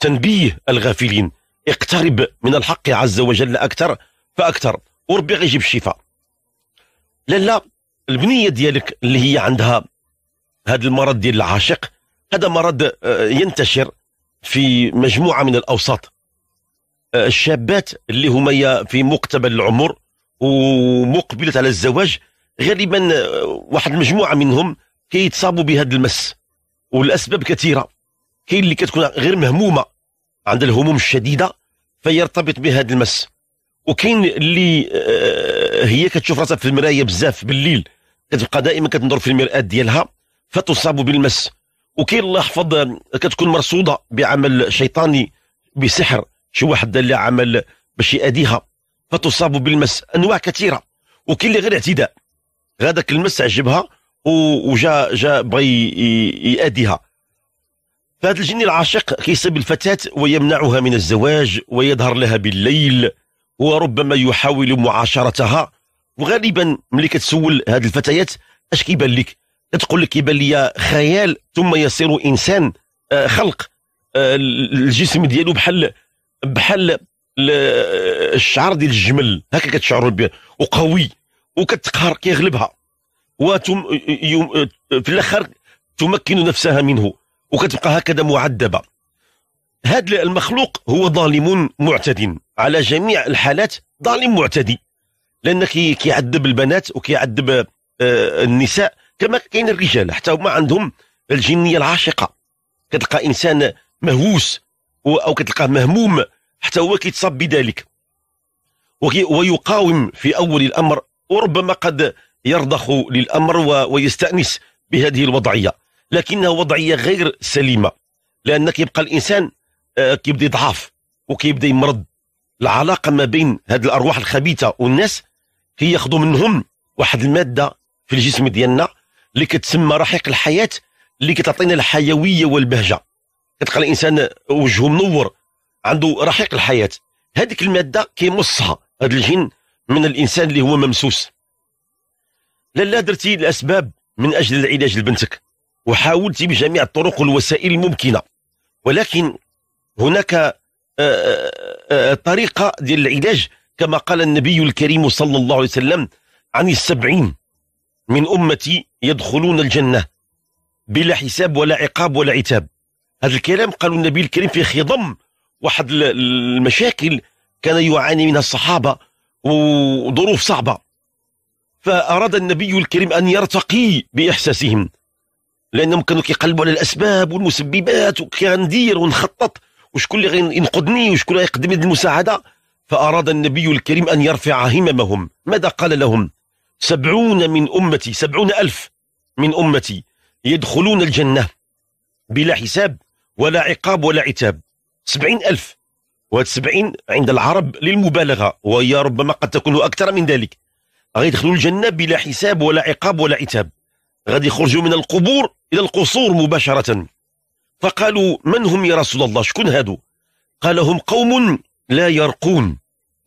Speaker 2: تنبيه الغافلين اقترب من الحق عز وجل أكثر فأكثر وربي غيجيب الشفاء لالا البنية ديالك اللي هي عندها هذا المرض ديال العاشق هذا مرض آه، ينتشر في مجموعة من الأوساط آه، الشابات اللي هما في مقتبل العمر ومقبلة على الزواج غالبا آه، واحد المجموعة منهم كيتصابوا بهذا المس والأسباب كثيرة كاين اللي كتكون غير مهمومه عند الهموم الشديده فيرتبط بها المس وكاين اللي آه، هي كتشوف راسها في المرايه بزاف بالليل كتبقى دائما كتنظر في المرآة ديالها فتصاب بالمس وكاين الله يحفظ آه، كتكون مرصوده بعمل شيطاني بسحر شي واحد دار لها عمل باش يأذيها فتصاب بالمس انواع كثيره وكاين اللي غير اعتداء هذاك المس عجبها وجا جا بغى يأذيها فهذا الجني العاشق كيصيب الفتاة ويمنعها من الزواج ويظهر لها بالليل وربما يحاول معاشرتها وغالبا ملي كتسول هاد الفتيات اش كيبان لك كتقول لك كيبان لي خيال ثم يصير انسان آه، خلق آه، الجسم ديالو بحال بحال الشعر ديال الجمل هكا كتشعر به وقوي وكتقهر كيغلبها وتم في الاخر تمكن نفسها منه وكتبقى هكذا معذبه هذا المخلوق هو ظالم معتد على جميع الحالات ظالم معتدي لان كيعذب البنات وكيعذب آه، النساء كما كاين الرجال حتى هما عندهم الجنيه العاشقه كتلقى انسان مهووس او كتلقاه مهموم حتى هو كيتصاب بذلك ويقاوم في اول الامر وربما قد يرضخ للامر ويستانس بهذه الوضعيه لكنها وضعيه غير سليمه لان كيبقى الانسان آه، كيبدا يضعف وكيبدا يمرض العلاقه ما بين هاد الارواح الخبيثه والناس كياخذوا منهم واحد الماده في الجسم ديالنا اللي كتسمى رحيق الحياه اللي كتعطينا الحيويه والبهجه كتلقى الانسان وجهه منور عنده رحيق الحياه هذيك الماده كيمصها هذا الجن من الانسان اللي هو ممسوس لا لا درتي الاسباب من اجل العلاج لبنتك وحاولت بجميع الطرق والوسائل الممكنه ولكن هناك آه، آه، آه، طريقه ديال العلاج كما قال النبي الكريم صلى الله عليه وسلم عن السبعين من امتي يدخلون الجنه بلا حساب ولا عقاب ولا عتاب هذا الكلام قال النبي الكريم في خضم واحد المشاكل كان يعاني منها الصحابه وظروف صعبه فاراد النبي الكريم ان يرتقي باحساسهم لانهم كانوا كيقلبوا على الاسباب والمسببات وكندير ونخطط وشكون اللي غينقذني وشكون اللي غيقدم لي المساعده فاراد النبي الكريم ان يرفع هممهم ماذا قال لهم سبعون من امتي سبعون الف من امتي يدخلون الجنه بلا حساب ولا عقاب ولا عتاب سبعين ألف وهاد سبعين عند العرب للمبالغة وهي ربما قد تكون أكثر من ذلك غيدخلوا الجنة بلا حساب ولا عقاب ولا عتاب غادي يخرجوا من القبور إلى القصور مباشرة فقالوا من هم يا رسول الله شكون هادو قال هم قوم لا يرقون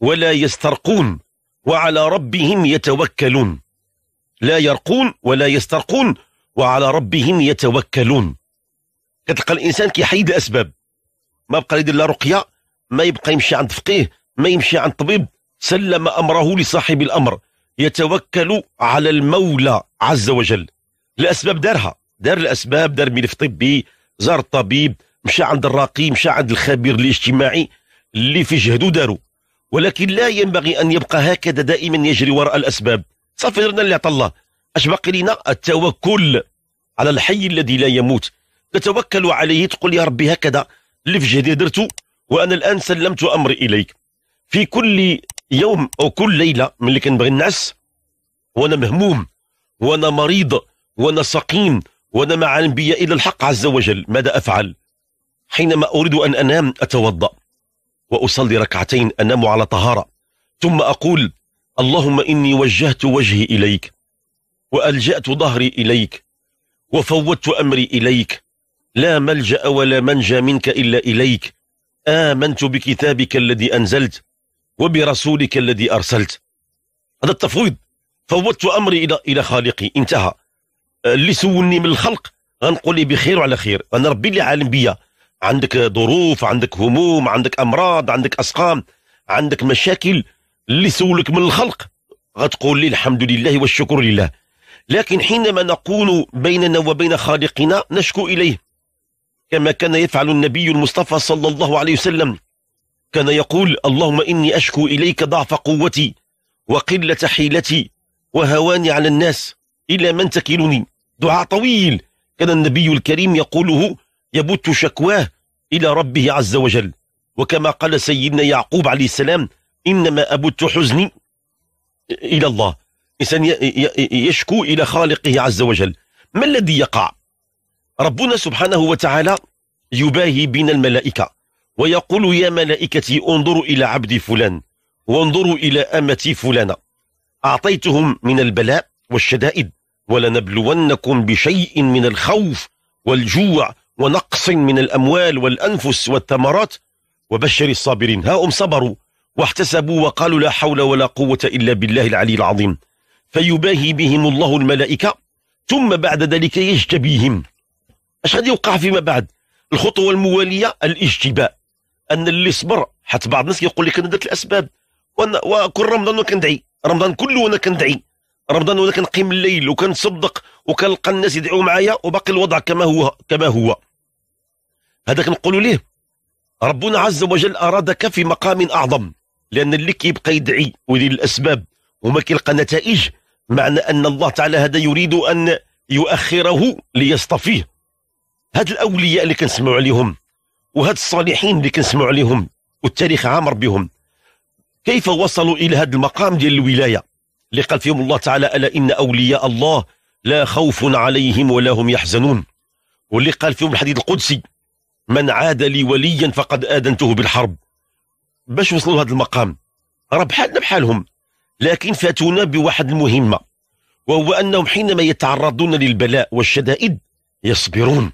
Speaker 2: ولا يسترقون وعلى ربهم يتوكلون لا يرقون ولا يسترقون وعلى ربهم يتوكلون كتلقى الانسان كيحيد الاسباب ما بقى يدير لا رقيه ما يبقى يمشي عند فقيه ما يمشي عند طبيب سلم امره لصاحب الامر يتوكل على المولى عز وجل لاسباب دارها دار الاسباب دار ملف طبي زار الطبيب مشى عند الراقي مشى عند الخبير الاجتماعي اللي في جهده دارو ولكن لا ينبغي ان يبقى هكذا دائما يجري وراء الاسباب صافي درنا اللي عطى الله اش باقي لنا التوكل على الحي الذي لا يموت تتوكل عليه تقول يا ربي هكذا اللي في جهدي درته وانا الان سلمت امري اليك في كل يوم او كل ليله ملي كنبغي نعس وانا مهموم وانا مريض وأنا سقيم وأنا مع الانبياء إلى الحق عز وجل ماذا أفعل حينما أريد أن أنام أتوضأ وأصلي ركعتين أنام على طهارة ثم أقول اللهم إني وجهت وجهي إليك وألجأت ظهري إليك وفوت أمري إليك لا ملجأ ولا منجى منك إلا إليك آمنت بكتابك الذي أنزلت وبرسولك الذي أرسلت هذا التفويض فوت أمري إلى إلى خالقي انتهى اللي سولني من الخلق غنقول لي بخير وعلى خير انا ربي اللي عالم بيا عندك ظروف عندك هموم عندك امراض عندك اسقام عندك مشاكل اللي سولك من الخلق غتقول لي الحمد لله والشكر لله لكن حينما نكون بيننا وبين خالقنا نشكو اليه كما كان يفعل النبي المصطفى صلى الله عليه وسلم كان يقول اللهم اني اشكو اليك ضعف قوتي وقله حيلتي وهواني على الناس الى من تكلني دعاء طويل كان النبي الكريم يقوله يبت شكواه إلى ربه عز وجل وكما قال سيدنا يعقوب عليه السلام إنما أبت حزني إلى الله إنسان يشكو إلى خالقه عز وجل ما الذي يقع ربنا سبحانه وتعالى يباهي بنا الملائكة ويقول يا ملائكتي انظروا إلى عبد فلان وانظروا إلى أمتي فلانة أعطيتهم من البلاء والشدائد ولنبلونكم بشيء من الخوف والجوع ونقص من الأموال والأنفس والثمرات وبشر الصابرين ها هم صبروا واحتسبوا وقالوا لا حول ولا قوة إلا بالله العلي العظيم فيباهي بهم الله الملائكة ثم بعد ذلك يجتبيهم اش غادي يوقع فيما بعد الخطوة الموالية الاجتباء أن اللي صبر حتى بعض الناس يقول لك أنا درت الأسباب وكل رمضان وكندعي رمضان كله وأنا كندعي رمضان وانا كنقيم الليل وكنصدق وكنلقى الناس يدعوا معايا وباقي الوضع كما هو كما هو هذا كنقول ليه ربنا عز وجل ارادك في مقام اعظم لان اللي كيبقى يدعي ويدير الاسباب وما كيلقى نتائج معنى ان الله تعالى هذا يريد ان يؤخره ليصطفيه هاد الاولياء اللي كنسمعوا عليهم وهاد الصالحين اللي كنسمعوا عليهم والتاريخ عامر بهم كيف وصلوا الى هذا المقام ديال الولايه اللي قال فيهم الله تعالى ألا إن أولياء الله لا خوف عليهم ولا هم يحزنون واللي قال فيهم الحديث القدسي من عاد لي وليا فقد آذنته بالحرب باش وصلوا لهذا المقام راه بحالنا بحالهم لكن فاتونا بواحد المهمة وهو أنهم حينما يتعرضون للبلاء والشدائد يصبرون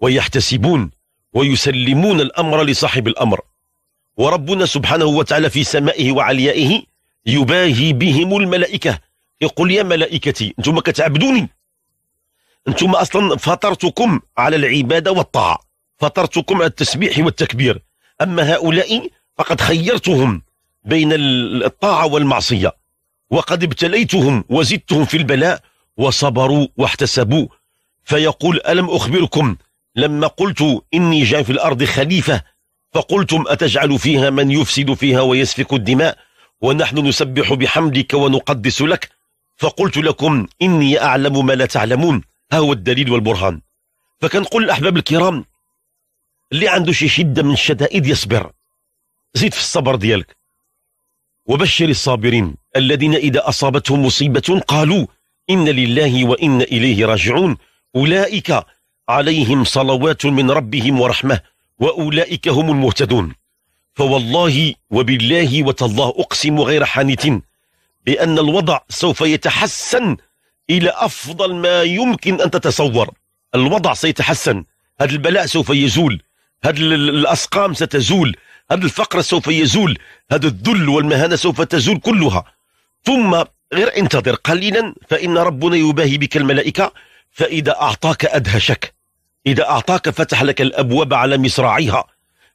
Speaker 2: ويحتسبون ويسلمون الأمر لصاحب الأمر وربنا سبحانه وتعالى في سمائه وعليائه يباهي بهم الملائكة يقول إيه، يا ملائكتي انتم كتعبدوني انتم اصلا فطرتكم على العبادة والطاعة فطرتكم على التسبيح والتكبير اما هؤلاء فقد خيرتهم بين الطاعة والمعصية وقد ابتليتهم وزدتهم في البلاء وصبروا واحتسبوا فيقول ألم أخبركم لما قلت إني جاء في الأرض خليفة فقلتم أتجعل فيها من يفسد فيها ويسفك الدماء ونحن نسبح بحمدك ونقدس لك فقلت لكم إني أعلم ما لا تعلمون ها هو الدليل والبرهان فكنقول الأحباب الكرام اللي عنده شي شدة من الشدائد يصبر زيد في الصبر ديالك وبشر الصابرين الذين إذا أصابتهم مصيبة قالوا إن لله وإن إليه راجعون أولئك عليهم صلوات من ربهم ورحمة وأولئك هم المهتدون فوالله وبالله وتالله أقسم غير حانت بأن الوضع سوف يتحسن إلى أفضل ما يمكن أن تتصور الوضع سيتحسن هذا البلاء سوف يزول هذا الأسقام ستزول هذا الفقر سوف يزول هذا الذل والمهانة سوف تزول كلها ثم غير انتظر قليلا فإن ربنا يباهي بك الملائكة فإذا أعطاك أدهشك إذا أعطاك فتح لك الأبواب على مصراعيها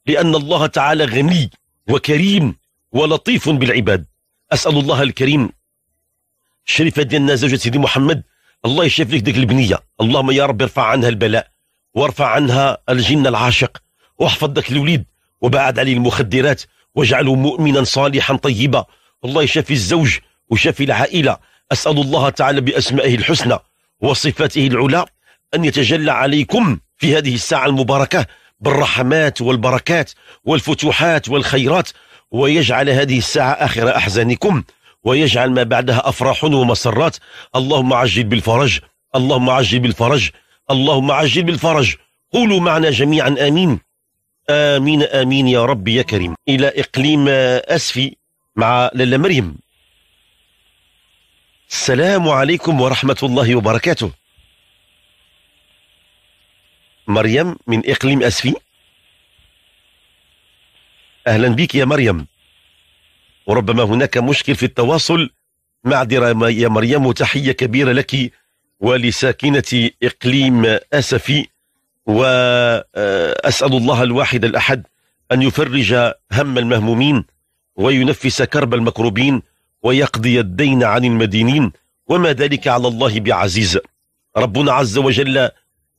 Speaker 2: لأن الله تعالى غني وكريم ولطيف بالعباد أسأل الله الكريم شريفة ديالنا زوجة سيدي محمد الله يشفي لك ديك البنية اللهم يا رب ارفع عنها البلاء وارفع عنها الجن العاشق واحفظ ذاك الوليد وبعد عليه المخدرات واجعله مؤمنا صالحا طيبا الله يشفي الزوج وشفي العائلة أسأل الله تعالى بأسمائه الحسنى وصفاته العلى أن يتجلى عليكم في هذه الساعة المباركة بالرحمات والبركات والفتوحات والخيرات ويجعل هذه الساعة آخر أحزانكم ويجعل ما بعدها أفراح ومسرات اللهم عجل بالفرج اللهم عجل بالفرج اللهم عجل بالفرج قولوا معنا جميعا آمين آمين آمين يا ربي يا كريم إلى إقليم آه، أسفي مع لالا مريم السلام عليكم ورحمة الله وبركاته مريم من إقليم أسفي أهلا بك يا مريم وربما هناك مشكل في التواصل معذرة يا مريم وتحية كبيرة لك ولساكنة إقليم أسفي وأسأل الله الواحد الأحد أن يفرج هم المهمومين وينفس كرب المكروبين ويقضي الدين عن المدينين وما ذلك على الله بعزيز ربنا عز وجل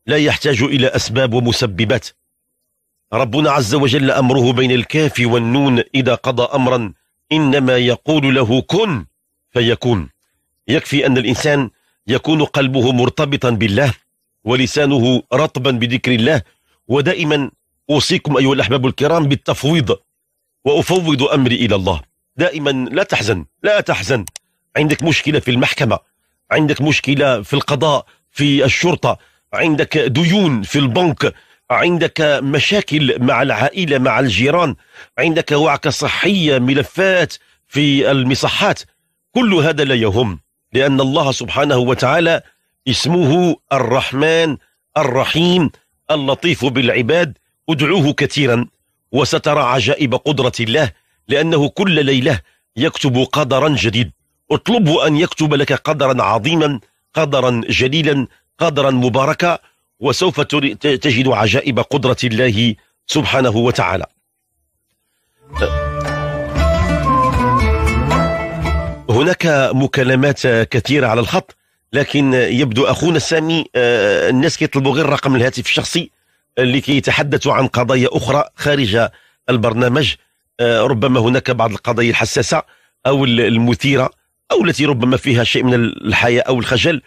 Speaker 2: لا يحتاج إلى أسباب ومسببات ربنا عز وجل أمره بين الكاف والنون إذا قضى أمرا إنما يقول له كن فيكون يكفي أن الإنسان يكون قلبه مرتبطا بالله ولسانه رطبا بذكر الله ودائما أوصيكم أيها الأحباب الكرام بالتفويض وأفوض أمري إلى الله دائما لا تحزن لا تحزن عندك مشكلة في المحكمة عندك مشكلة في القضاء في الشرطة عندك ديون في البنك عندك مشاكل مع العائلة مع الجيران عندك وعكة صحية ملفات في المصحات كل هذا لا يهم لأن الله سبحانه وتعالى اسمه الرحمن الرحيم اللطيف بالعباد ادعوه كثيرا وسترى عجائب قدرة الله لأنه كل ليلة يكتب قدرا جديد اطلبه أن يكتب لك قدرا عظيما قدرا جليلا قدرا مباركا وسوف تجد عجائب قدرة الله سبحانه وتعالى هناك مكالمات كثيرة على الخط لكن يبدو أخونا سامي الناس آه، كيطلبوا غير رقم الهاتف الشخصي لكي يتحدثوا عن قضايا أخرى خارج البرنامج آه، ربما هناك بعض القضايا الحساسة أو المثيرة أو التي ربما فيها شيء من الحياة أو الخجل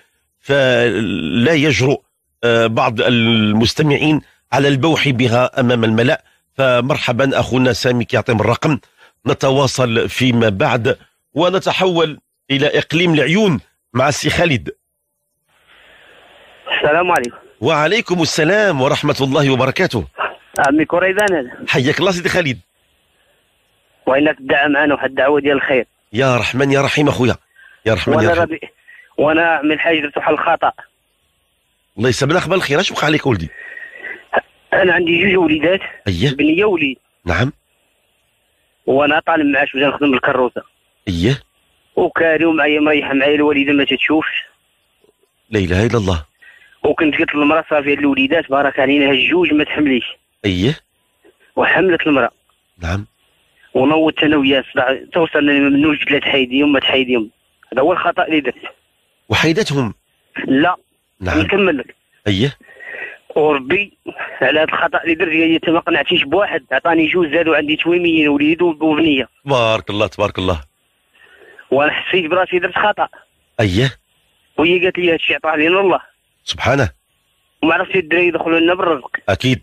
Speaker 2: فلا يجرؤ آه، بعض المستمعين على البوح بها أمام الملأ فمرحبا أخونا سامي كيعطيهم الرقم نتواصل فيما بعد ونتحول إلى إقليم العيون مع السي خالد السلام عليكم وعليكم السلام ورحمة الله وبركاته
Speaker 4: عمي كريدان
Speaker 2: حياك الله سيدي خالد
Speaker 4: وإنك دعم معنا واحد الدعوة ديال الخير
Speaker 2: يا رحمن يا رحيم أخويا يا رحمن يا
Speaker 4: رحيم وانا من حاجه واحد الخطا
Speaker 2: الله يسامحنا لك بالخير اش وقع عليك ولدي
Speaker 4: انا عندي جوج وليدات اييه بنيه وليد نعم وانا طالب معاش وجا نخدم الكروسه اييه وكاري ومعايا مريحه معايا الوالده ما تتشوفش
Speaker 2: لا اله الا الله
Speaker 4: وكنت قلت للمراه صافي هاد الوليدات بارك علينا هاد الجوج ما تحمليش اييه وحملت المراه نعم ونوضت انا وياها توصلنا من نوجد لا تحيديهم ما تحيديهم هذا هو الخطا اللي درت
Speaker 2: وحيدتهم لا نعم نكمل لك اييه
Speaker 4: وربي على هذا الخطا اللي درت يعني ما قنعتيش بواحد عطاني جوج زادوا عندي تويميين وليد وبنيه
Speaker 2: بارك الله تبارك الله
Speaker 4: وانا حسيت براسي درت خطا اييه وهي قالت لي هادشي عطاه لي
Speaker 2: الله سبحانه
Speaker 4: وما عرفتش الدراري يدخلوا لنا بالرزق اكيد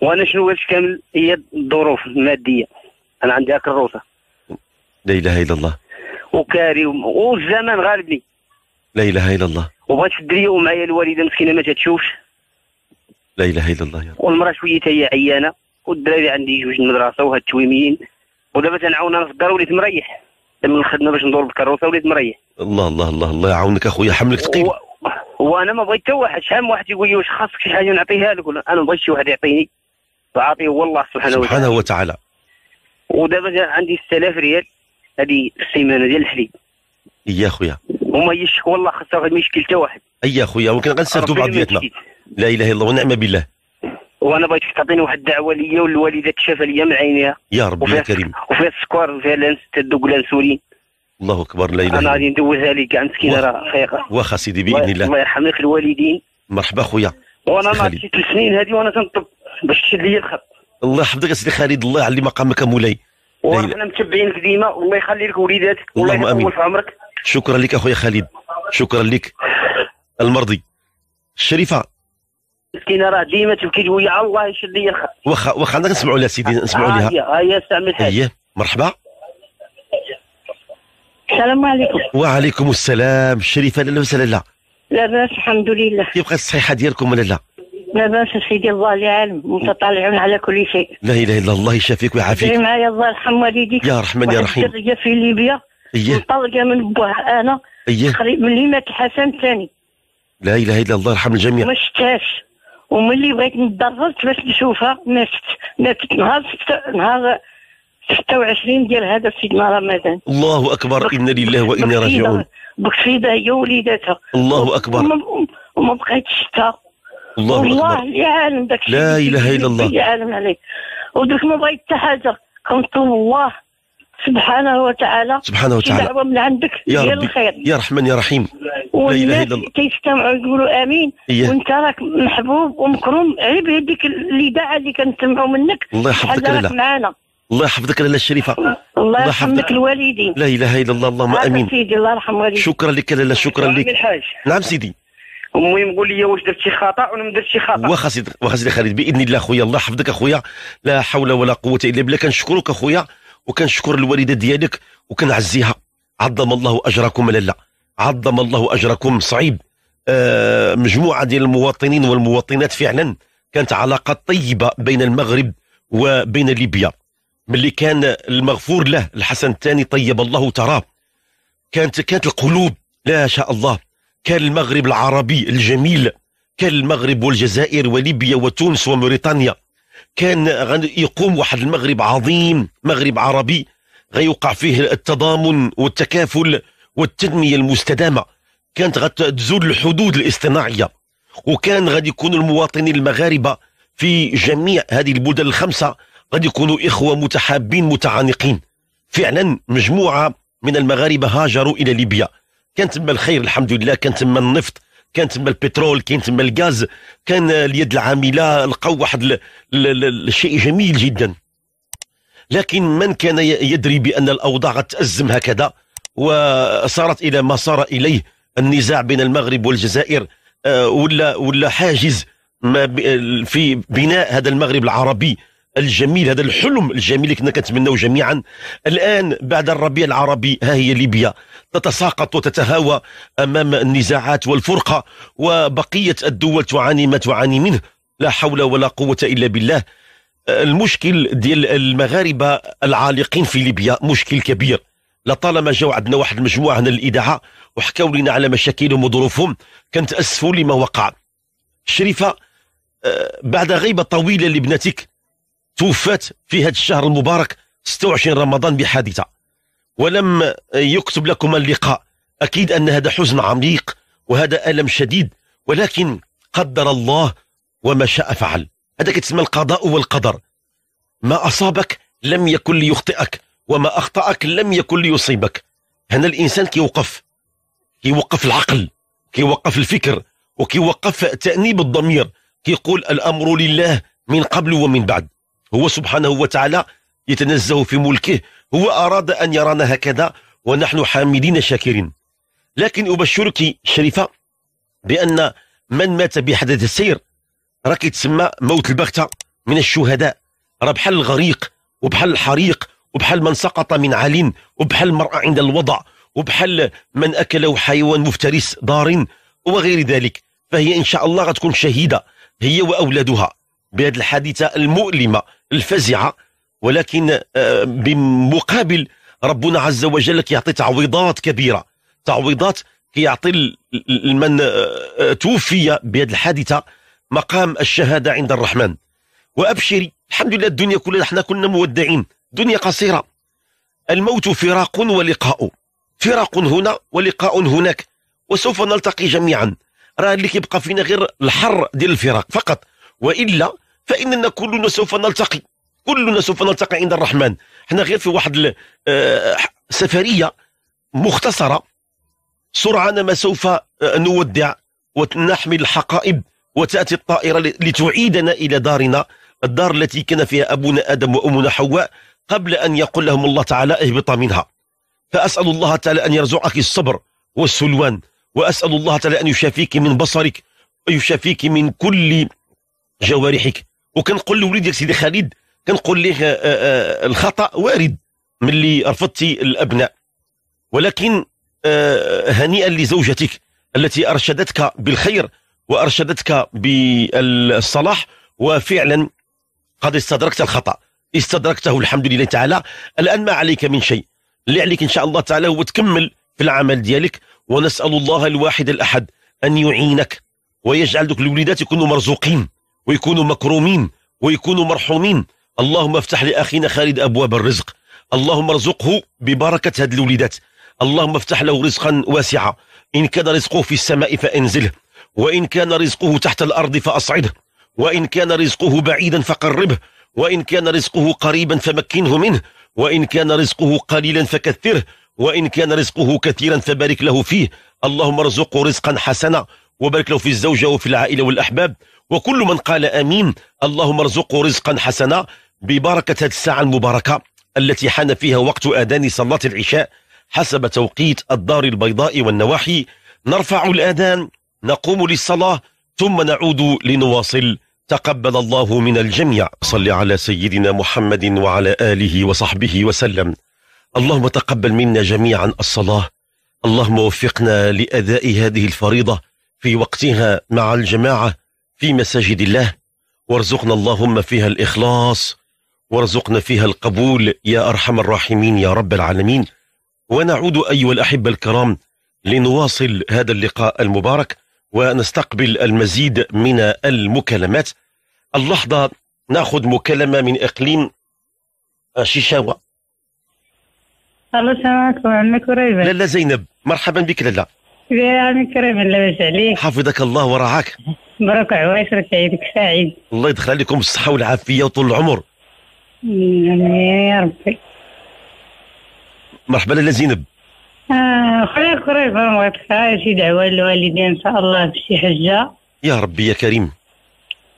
Speaker 4: وانا شنو واش كامل هي الظروف الماديه انا عندي هاك الروسه
Speaker 2: لا اله الا الله
Speaker 4: وكاري والزمان غالبني
Speaker 2: لا اله الا الله
Speaker 4: وبغات الدريه ومعايا الوالده مسكينه ما تتشوفش
Speaker 2: لا اله الا الله يا رب
Speaker 4: والمراه شويه هي عيانه والدراري عندي جوج المدرسه وهاد التويميين ودابا تنعاونها في الدار وليت مريح من الخدمه باش ندور بالكروسه وليت مريح
Speaker 2: الله الله الله الله يعاونك اخويا حملك ثقيل
Speaker 4: وانا ما بغيت حتى واحد شحال واحد يقول لي واش خاصك شي حاجه نعطيها لك ولا انا ما بغيتش شي واحد يعطيني فعاطيه هو الله سبحانه وتعالى سبحانه وتعالى ودابا عندي 6000 ريال هذه السيمانه ديال الحليب يا خويا هما يشكو والله خاصه واحد المشكل حتى واحد
Speaker 2: اي خويا ولكن غنسالكوا بعضياتنا لا اله الا الله ونعم بالله
Speaker 4: وانا بغيتك تعطيني واحد الدعوه ليا والوالده تشافى ليا من عينيها
Speaker 2: يا ربي يا كريم
Speaker 4: وفيها السكر وفيها لانس تدوق الانسولين
Speaker 2: الله اكبر لا اله الا الله انا
Speaker 4: غادي ندوزها لك عند سكينه راه فايقه
Speaker 2: واخا سيدي باذن الله الله يرحم لك الوالدين مرحبا خويا وانا ناضي ثلاث
Speaker 4: سنين هذه وانا تنطب
Speaker 2: باش تشد لي الخط الله يحفظك يا سيدي خالد الله يعلي مقامك مولاي وحنا
Speaker 4: متبعينك ديما والله يخلي لك وليداتك
Speaker 2: والله يطول في عمرك شكرا لك اخويا خالد شكرا لك المرضي الشريفه
Speaker 4: مسكينه راه ديما تبكي تقول يا الله يشد لي
Speaker 2: الخط واخا واخا عندك نسمعوا لها سيدي نسمعوا لها ها هي استعمل هي مرحبا
Speaker 4: السلام عليكم
Speaker 2: وعليكم السلام الشريفه لا لا لا لاباس الحمد لله كيف بقات الصحيحه ديالكم ولا لا؟
Speaker 5: لا باس سيدي الله اللي عالم متطلعون على كل شيء
Speaker 2: لا اله الا الله يشافيك ويعافيك معايا
Speaker 5: الله يرحم والديك يا رحمن يا رحيم الدرجه في ليبيا اييه مطلقه من بوها انا اييه من اللي مات الحسن الثاني
Speaker 2: لا اله الا الله يرحم الجميع ما
Speaker 5: شفتهاش وملي بغيت نتدرج باش نشوفها ماتت ماتت نهار ست نهار 26 ديال هذا سيدنا
Speaker 3: رمضان الله
Speaker 2: اكبر انا لله وانا راجعون
Speaker 3: بكفيده هي وليداتها
Speaker 2: الله اكبر
Speaker 3: وما بقيتش شتها
Speaker 2: الله والله يا
Speaker 3: عالم داك لا اله الا الله يا عالم
Speaker 5: عليك ودرك ما بغيت حتى حاجه كنطلب الله سبحانه وتعالى سبحانه وتعالى دعوه من عندك يا ربي الخير
Speaker 2: يا رحمن يا رحيم لا اله الا الله
Speaker 5: كيستمعوا يقولوا امين إيه. وانت راك محبوب ومكروم عيب هذيك الاذاعه اللي كنسمعوا منك الله يحفظك لالا معانا
Speaker 2: الله يحفظك لاله الشريفه الله يحفظك الوالدين لا اله الا الله اللهم امين
Speaker 4: سيدي الله يرحم والديك
Speaker 2: شكرا لك لاله شكرا لك نعم سيدي المهم قول لي واش درت شي خطا ولا ما درتش شي خطا واخا سيدي واخا سيدي خالد باذن الله خويا الله يحفظك اخويا لا حول ولا قوه الا بالله كنشكرك اخويا وكنشكر الوالده ديالك وكنعزيها عظم الله اجركم لالا عظم الله اجركم صعيب آه مجموعه ديال المواطنين والمواطنات فعلا كانت علاقه طيبه بين المغرب وبين ليبيا ملي كان المغفور له الحسن الثاني طيب الله تراه كانت كانت القلوب لا شاء الله كان المغرب العربي الجميل كان المغرب والجزائر وليبيا وتونس وموريتانيا كان يقوم واحد المغرب عظيم مغرب عربي غيوقع فيه التضامن والتكافل والتنمية المستدامة كانت غتزول الحدود الاصطناعية وكان غادي يكون المواطنين المغاربة في جميع هذه البلدان الخمسة غادي يكونوا إخوة متحابين متعانقين فعلا مجموعة من المغاربة هاجروا إلى ليبيا كان تما الخير الحمد لله كان تما النفط كان تما البترول كان تما الغاز كان اليد العامله لقوا واحد الشيء جميل جدا لكن من كان يدري بان الاوضاع تازم هكذا وصارت الى ما صار اليه النزاع بين المغرب والجزائر آه، ولا ولا حاجز ما في بناء هذا المغرب العربي الجميل هذا الحلم الجميل اللي كنا كنتمناو جميعا الان بعد الربيع العربي ها هي ليبيا تتساقط وتتهاوى امام النزاعات والفرقه وبقيه الدول تعاني ما تعاني منه لا حول ولا قوه الا بالله المشكل ديال المغاربه العالقين في ليبيا مشكل كبير لطالما جاو عندنا واحد المجموعه هنا الاذاعه وحكاو لنا على مشاكلهم وظروفهم كنتاسفوا لما وقع شريفه آه، بعد غيبه طويله لابنتك توفات في هذا الشهر المبارك 26 رمضان بحادثة ولم يكتب لكم اللقاء أكيد أن هذا حزن عميق وهذا ألم شديد ولكن قدر الله وما شاء فعل هذا كتسمى القضاء والقدر ما أصابك لم يكن ليخطئك وما أخطأك لم يكن ليصيبك هنا الإنسان كيوقف كيوقف العقل كيوقف الفكر وكيوقف تأنيب الضمير كيقول الأمر لله من قبل ومن بعد هو سبحانه وتعالى يتنزه في ملكه هو أراد أن يرانا هكذا ونحن حامدين شاكرين لكن أبشرك شريفة بأن من مات بحدث السير راك تسمى موت البغتة من الشهداء راه بحال الغريق وبحال الحريق وبحال من سقط من علين وبحال المرأة عند الوضع وبحال من أكله حيوان مفترس ضار وغير ذلك فهي إن شاء الله غتكون شهيدة هي وأولادها بهذه الحادثة المؤلمة الفزعة ولكن آه، بمقابل ربنا عز وجل كيعطي تعويضات كبيرة تعويضات كيعطي لمن آه، آه، توفي بهذه الحادثة مقام الشهادة عند الرحمن وأبشري الحمد لله الدنيا كلها احنا كنا مودعين دنيا قصيرة الموت فراق ولقاء فراق هنا ولقاء هناك وسوف نلتقي جميعا راه اللي كيبقى فينا غير الحر ديال الفراق فقط والا فاننا كلنا سوف نلتقي كلنا سوف نلتقي عند الرحمن احنا غير في واحد آه، سفريه مختصره سرعان ما سوف آه، نودع ونحمل الحقائب وتاتي الطائره لتعيدنا الى دارنا الدار التي كان فيها ابونا ادم وامنا حواء قبل ان يقول لهم الله تعالى اهبط منها فاسال الله تعالى ان يرزقك الصبر والسلوان واسال الله تعالى ان يشافيك من بصرك ويشافيك من كل جوارحك وكنقول لوليدي سيدي خالد كنقول ليه آه، آه، الخطا وارد ملي رفضتي الابناء ولكن آه، هنيئا لزوجتك التي ارشدتك بالخير وارشدتك بالصلاح وفعلا قد استدركت الخطا استدركته الحمد لله تعالى الان ما عليك من شيء اللي عليك ان شاء الله تعالى هو تكمل في العمل ديالك ونسال الله الواحد الاحد ان يعينك ويجعل دوك الوليدات يكونوا مرزوقين ويكونوا مكرومين ويكونوا مرحومين اللهم افتح لأخينا خالد أبواب الرزق اللهم ارزقه ببركة هذه الوليدات اللهم افتح له رزقا واسعا إن كان رزقه في السماء فأنزله وإن كان رزقه تحت الأرض فأصعده وإن كان رزقه بعيدا فقربه وإن كان رزقه قريبا فمكنه منه وإن كان رزقه قليلا فكثره وإن كان رزقه كثيرا فبارك له فيه اللهم ارزقه رزقا حسنا وبارك له في الزوجة وفي العائلة والأحباب وكل من قال امين اللهم ارزقه رزقا حسنا ببركه هذه الساعه المباركه التي حان فيها وقت اذان صلاه العشاء حسب توقيت الدار البيضاء والنواحي نرفع الاذان نقوم للصلاه ثم نعود لنواصل تقبل الله من الجميع صل على سيدنا محمد وعلى اله وصحبه وسلم اللهم تقبل منا جميعا الصلاه اللهم وفقنا لاداء هذه الفريضه في وقتها مع الجماعه في مساجد الله وارزقنا اللهم فيها الإخلاص وارزقنا فيها القبول يا أرحم الراحمين يا رب العالمين ونعود أيها الأحبة الكرام لنواصل هذا اللقاء المبارك ونستقبل المزيد من المكالمات اللحظة ناخذ مكالمة من إقليم شيشاوة
Speaker 5: الله عمك وعمك قريبا
Speaker 2: لالا زينب مرحبا بك لالا
Speaker 5: يا عمي كريم الله يبارك عليك
Speaker 2: حفظك الله ورعاك
Speaker 5: مبروك عواشرك عيدك سعيد
Speaker 2: الله يدخل عليكم الصحه والعافيه وطول العمر
Speaker 5: يعني يا ربي
Speaker 2: مرحبا لاله زينب
Speaker 5: آه خويا قريب عمرك شي دعوه للوالدين ان شاء الله بشي حجه
Speaker 2: يا ربي يا كريم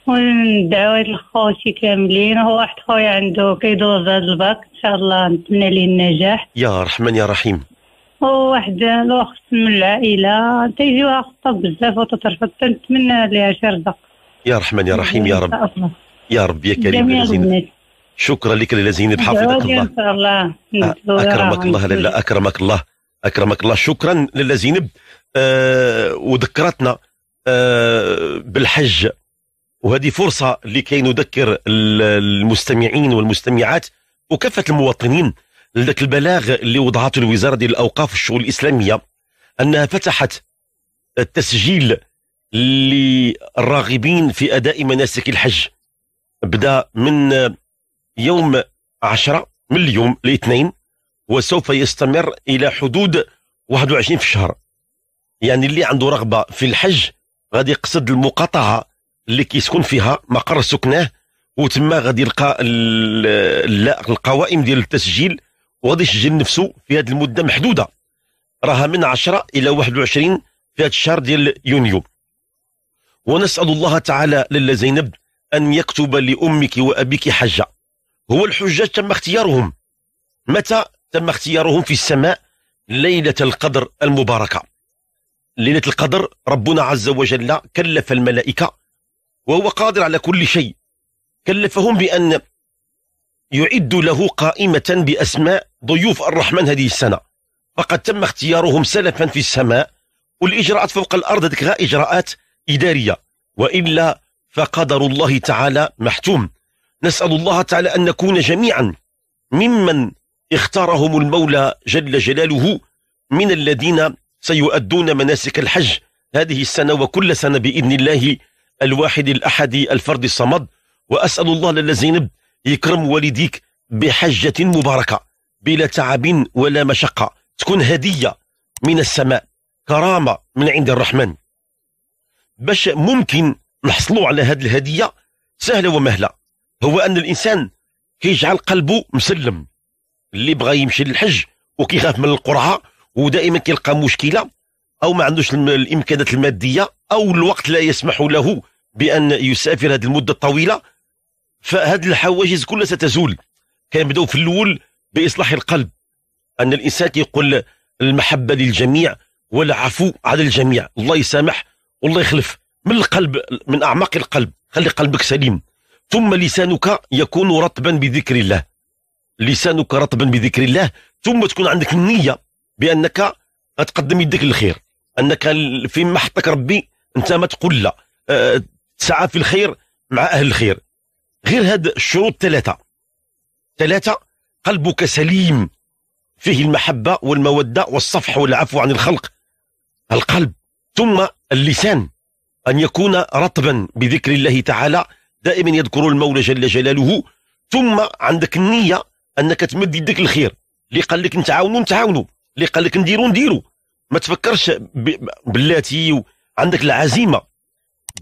Speaker 5: والدعوات لخوتي كاملين هو واحد خويا عنده كيدوز هذا الباك ان شاء الله نتمنى ليه النجاح
Speaker 2: يا رحمن يا رحيم
Speaker 5: وواحد الوقت من العائله تيجيوها خطاب بزاف وتترفض تنتمنى لها شي رزق
Speaker 2: يا رحمن يا رحيم يا رب يا رب يا كريم يا زينب شكرا لك ليلى زينب حفظك الله ان
Speaker 5: شاء الله اكرمك الله لالا
Speaker 2: اكرمك الله اكرمك الله شكرا لاله زينب آه وذكرتنا آه بالحج وهذه فرصه لكي نذكر المستمعين والمستمعات وكافه المواطنين ذاك البلاغ اللي وضعته الوزاره ديال الاوقاف والشؤون الاسلاميه انها فتحت التسجيل للراغبين في اداء مناسك الحج بدا من يوم 10 من اليوم الاثنين وسوف يستمر الى حدود 21 في الشهر يعني اللي عنده رغبه في الحج غادي يقصد المقاطعه اللي كيسكن فيها مقر سكناه وتما غادي يلقى القوائم ديال التسجيل وغادي يسجل نفسه في هذه المده محدوده راها من 10 الى 21 في هذا الشهر ديال يونيو ونسال الله تعالى لاله زينب ان يكتب لامك وابيك حجه هو الحجاج تم اختيارهم متى تم اختيارهم في السماء ليله القدر المباركه ليله القدر ربنا عز وجل كلف الملائكه وهو قادر على كل شيء كلفهم بان يعد له قائمه باسماء ضيوف الرحمن هذه السنة فقد تم اختيارهم سلفا في السماء والإجراءات فوق الأرض هذيك إجراءات إدارية وإلا فقدر الله تعالى محتوم نسأل الله تعالى أن نكون جميعا ممن اختارهم المولى جل جلاله من الذين سيؤدون مناسك الحج هذه السنة وكل سنة بإذن الله الواحد الأحد الفرد الصمد وأسأل الله للذين يكرم والديك بحجة مباركة بلا تعب ولا مشقة تكون هدية من السماء كرامة من عند الرحمن باش ممكن نحصلوا على هذه الهدية سهلة ومهلة هو أن الإنسان كيجعل قلبه مسلم اللي بغى يمشي للحج وكيخاف من القرعة ودائما كيلقى مشكلة أو ما عندوش الإمكانات المادية أو الوقت لا يسمح له بأن يسافر هذه المدة الطويلة فهذه الحواجز كلها ستزول كنبداو في الأول بإصلاح القلب أن الإنسان يقول المحبة للجميع والعفو على الجميع الله يسامح والله يخلف من القلب من أعماق القلب خلي قلبك سليم ثم لسانك يكون رطبا بذكر الله لسانك رطبا بذكر الله ثم تكون عندك النية بأنك تقدم يدك للخير أنك فيما حطك ربي أنت ما تقول لا أه تسعى في الخير مع أهل الخير غير هاد الشروط ثلاثة ثلاثة قلبك سليم فيه المحبة والمودة والصفح والعفو عن الخلق القلب ثم اللسان أن يكون رطبا بذكر الله تعالى دائما يذكر المولى جل جلاله ثم عندك النية أنك تمد يدك الخير اللي قال لك نتعاونوا نتعاونوا اللي قال لك نديروا نديروا ما تفكرش بلاتي عندك العزيمة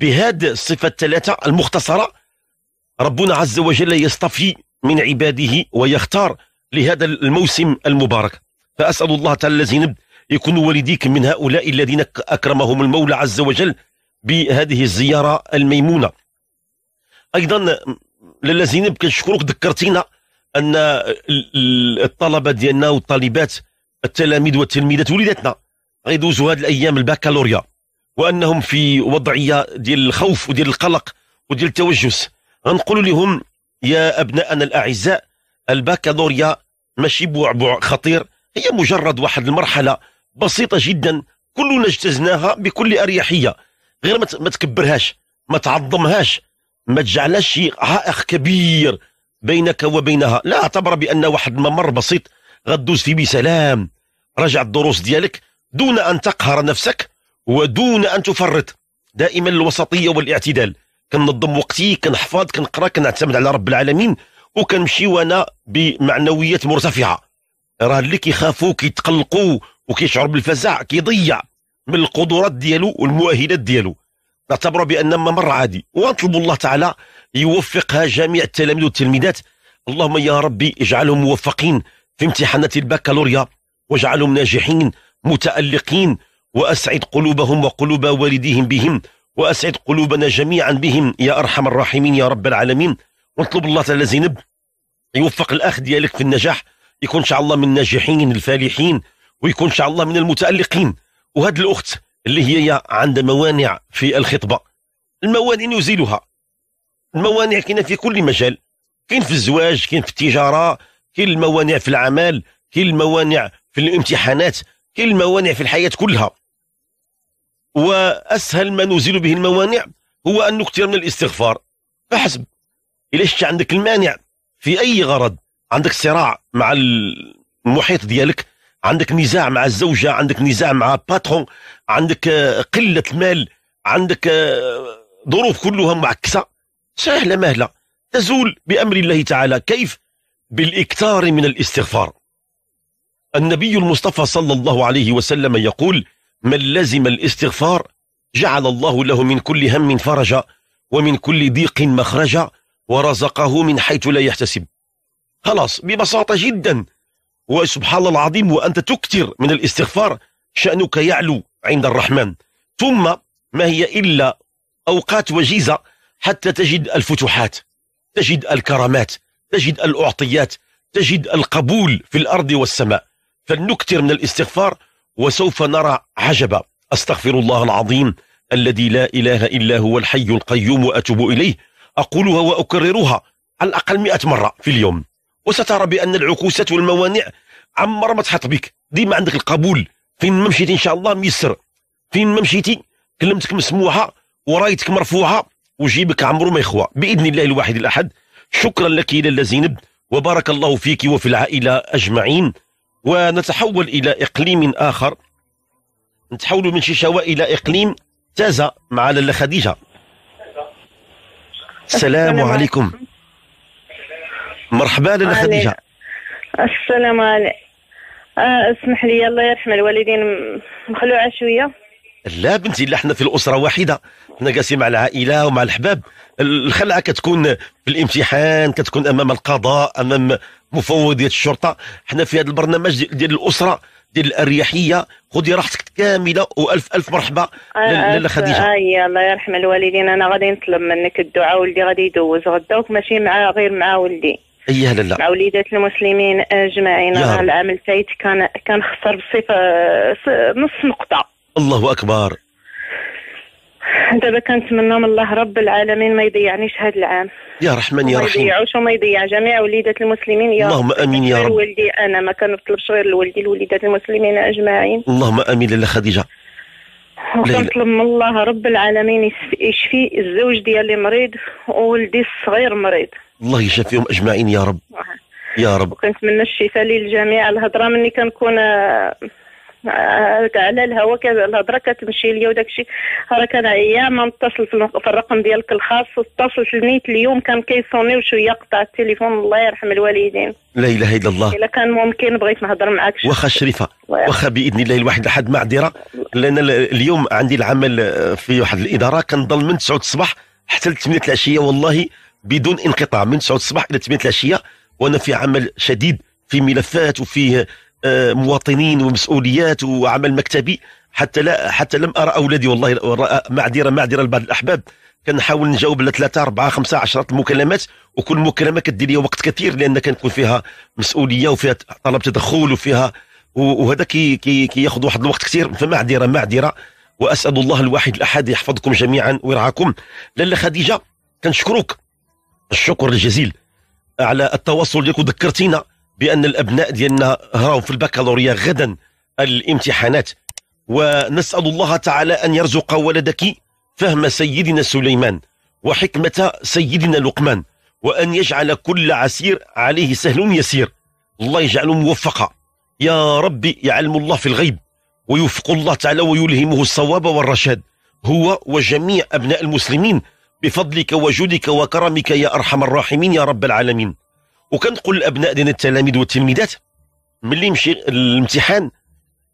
Speaker 2: بهذه الصفة الثلاثة المختصرة ربنا عز وجل يصطفي من عباده ويختار لهذا الموسم المبارك فأسأل الله تعالى الذين يكون والديك من هؤلاء الذين أكرمهم المولى عز وجل بهذه الزيارة الميمونة أيضا لالا زينب كنشكرك ذكرتينا أن الطلبة ديالنا والطالبات التلاميذ والتلميذات وليداتنا غيدوزوا هذه الأيام الباكالوريا وأنهم في وضعية ديال الخوف وديال القلق وديال التوجس غنقول لهم يا أبناءنا الأعزاء الباكالوريا ماشي بعبع خطير هي مجرد واحد المرحلة بسيطة جدا كلنا اجتزناها بكل أريحية غير ما تكبرهاش ما تعظمهاش ما تجعلهاش شيء عائق كبير بينك وبينها لا اعتبر بأن واحد ممر بسيط غدوز فيه بسلام راجع الدروس ديالك دون أن تقهر نفسك ودون أن تفرط دائما الوسطية والاعتدال كنظم وقتي كنحفظ كنقرا كنعتمد على رب العالمين وكنمشي وانا بمعنويات مرتفعه راه اللي كيخافوا كيتقلقوا وكيشعر بالفزع كيضيع من القدرات ديالو والمؤهلات ديالو نعتبره بان ممر عادي ونطلب الله تعالى يوفقها جميع التلاميذ والتلميذات اللهم يا ربي اجعلهم موفقين في امتحانات البكالوريا واجعلهم ناجحين متالقين واسعد قلوبهم وقلوب والديهم بهم وأسعد قلوبنا جميعا بهم يا أرحم الراحمين يا رب العالمين ونطلب الله تعالى زينب يوفق الأخ ديالك في النجاح يكون إن شاء الله من الناجحين الفالحين ويكون إن شاء الله من المتألقين وهاد الأخت اللي هي عندها موانع في الخطبة الموانع يزيلها الموانع كاينة في كل مجال كاين في الزواج كاين في التجارة كاين الموانع في العمل كاين الموانع في الامتحانات كاين الموانع في الحياة كلها وأسهل ما نزيل به الموانع هو أن نكثر من الاستغفار فحسب إليش عندك المانع في أي غرض عندك صراع مع المحيط ديالك عندك نزاع مع الزوجة عندك نزاع مع باترون عندك آه، قلة مال عندك آه، ظروف كلها معكسة سهلة مهلة تزول بأمر الله تعالى كيف بالإكثار من الاستغفار النبي المصطفى صلى الله عليه وسلم يقول من لزم الاستغفار جعل الله له من كل هم فرجا ومن كل ضيق مخرجا ورزقه من حيث لا يحتسب خلاص ببساطة جدا وسبحان الله العظيم وأنت تكثر من الاستغفار شأنك يعلو عند الرحمن ثم ما هي إلا أوقات وجيزة حتى تجد الفتوحات تجد الكرامات تجد الأعطيات تجد القبول في الأرض والسماء فلنكثر من الاستغفار وسوف نرى عجبا أستغفر الله العظيم الذي لا إله إلا هو الحي القيوم وأتوب إليه أقولها وأكررها على الأقل مئة مرة في اليوم وسترى بأن العكوسات والموانع عمر ما تحط بك ديما عندك القبول فين ما مشيتي إن شاء الله ميسر فين ما مشيتي كلمتك مسموعة ورايتك مرفوعة وجيبك عمرو ما يخوى بإذن الله الواحد الأحد شكرا لك إلى زينب وبارك الله فيك وفي العائلة أجمعين ونتحول إلى إقليم آخر نتحول من شيشاوا إلى إقليم تازة مع لاله خديجة السلام عليكم مرحبا لاله خديجة
Speaker 3: السلام عليكم آه، اسمح لي الله يرحم الوالدين مخلوعه شويه
Speaker 2: لا بنتي لا حنا في الاسره واحده حنا جالسين مع العائله ومع الحباب الخلعه كتكون في الامتحان كتكون امام القضاء امام مفوضيه الشرطه حنا في هذا البرنامج ديال الاسره ديال الاريحيه خذي راحتك كامله والف الف مرحبا آه، لاله خديجه
Speaker 5: اي
Speaker 3: آه، الله يرحم الوالدين انا غادي نطلب منك الدعاء ولدي غادي يدوز غداك ماشي مع غير مع ولدي
Speaker 2: اي هلا مع
Speaker 3: وليدات المسلمين اجمعين آه، العام الفايت كان كان خسر بصفه نص نقطه
Speaker 2: الله اكبر
Speaker 3: دابا كنتمنى من الله رب العالمين ما يضيعنيش هذا العام يا رحمن يا رحيم ما يضيعوش وما يضيع جميع وليدات المسلمين يا اللهم امين يا رب ولدي انا ما كنطلبش غير لولدي لوليدات المسلمين اجمعين
Speaker 2: اللهم امين لاله خديجه
Speaker 3: وكنطلب من الله رب العالمين يشفي الزوج ديالي مريض وولدي الصغير مريض
Speaker 2: الله يشفيهم اجمعين يا رب يا رب
Speaker 3: وكنتمنى الشفاء للجميع الهضره مني كنكون آه، آه، على الهواء الهضره كتمشي ليا وداك الشيء راه كان يا ما متصل في الرقم ديالك الخاص اتصلت نيت اليوم كان كيصوني وشويه قطع التليفون الله يرحم الوالدين
Speaker 2: لا اله الا الله
Speaker 3: الا كان ممكن بغيت نهضر معاك
Speaker 2: واخا شريفه واخا باذن الله الواحد لحد معذره لان اليوم عندي العمل آه، في واحد الاداره كنضل من 9 الصباح حتى ل 8 العشيه والله بدون انقطاع من 9 الصباح الى 8 العشيه وانا في عمل شديد في ملفات وفي آه، مواطنين ومسؤوليات وعمل مكتبي حتى لا حتى لم ارى اولادي والله معذره معذره لبعض الاحباب كنحاول نجاوب على ثلاثة أربعة خمسة عشرة المكالمات وكل مكالمة كدير لي وقت كثير لأن كنكون فيها مسؤولية وفيها طلب تدخل وفيها وهذا كي كي كياخذ واحد الوقت كثير فمعذرة معذرة وأسأل الله الواحد الأحد يحفظكم جميعا ويرعاكم لاله خديجة كنشكرك الشكر الجزيل على التواصل ديالك وذكرتينا بان الابناء ديالنا راهو في البكالوريا غدا الامتحانات ونسال الله تعالى ان يرزق ولدك فهم سيدنا سليمان وحكمه سيدنا لقمان وان يجعل كل عسير عليه سهل يسير الله يجعله موفقا يا ربي يعلم الله في الغيب ويوفق الله تعالى ويلهمه الصواب والرشاد هو وجميع أبناء المسلمين بفضلك وجودك وكرمك يا أرحم الراحمين يا رب العالمين وكنقول للابناء ديالنا التلاميذ والتلميذات ملي نمشي الامتحان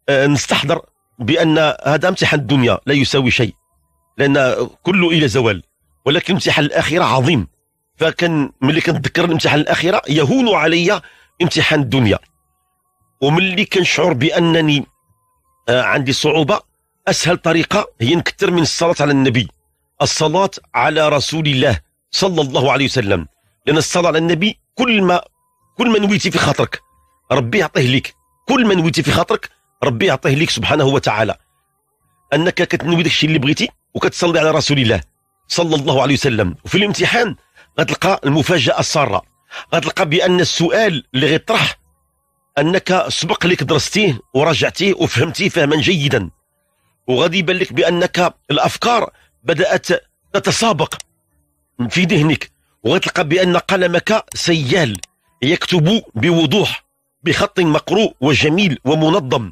Speaker 2: آه، نستحضر بان هذا امتحان الدنيا لا يساوي شيء لان كله الى زوال ولكن امتحان الاخره عظيم فكان ملي كنتذكر الامتحان الاخره يهون علي امتحان الدنيا وملي كنشعر بانني آه، عندي صعوبه اسهل طريقه هي نكثر من الصلاه على النبي الصلاه على رسول الله صلى الله عليه وسلم لان الصلاه على النبي كل ما كل ما نويتي في خاطرك ربي يعطيه لك كل ما نويتي في خاطرك ربي يعطيه لك سبحانه وتعالى انك كتنوي داك الشيء اللي بغيتي وكتصلي على رسول الله صلى الله عليه وسلم وفي الامتحان غتلقى المفاجاه الساره غتلقى بان السؤال اللي غيطرح انك سبق لك درستيه وراجعتيه وفهمتيه فهما جيدا وغادي يبان لك بانك الافكار بدات تتسابق في ذهنك وغتلقى بان قلمك سيال يكتب بوضوح بخط مقروء وجميل ومنظم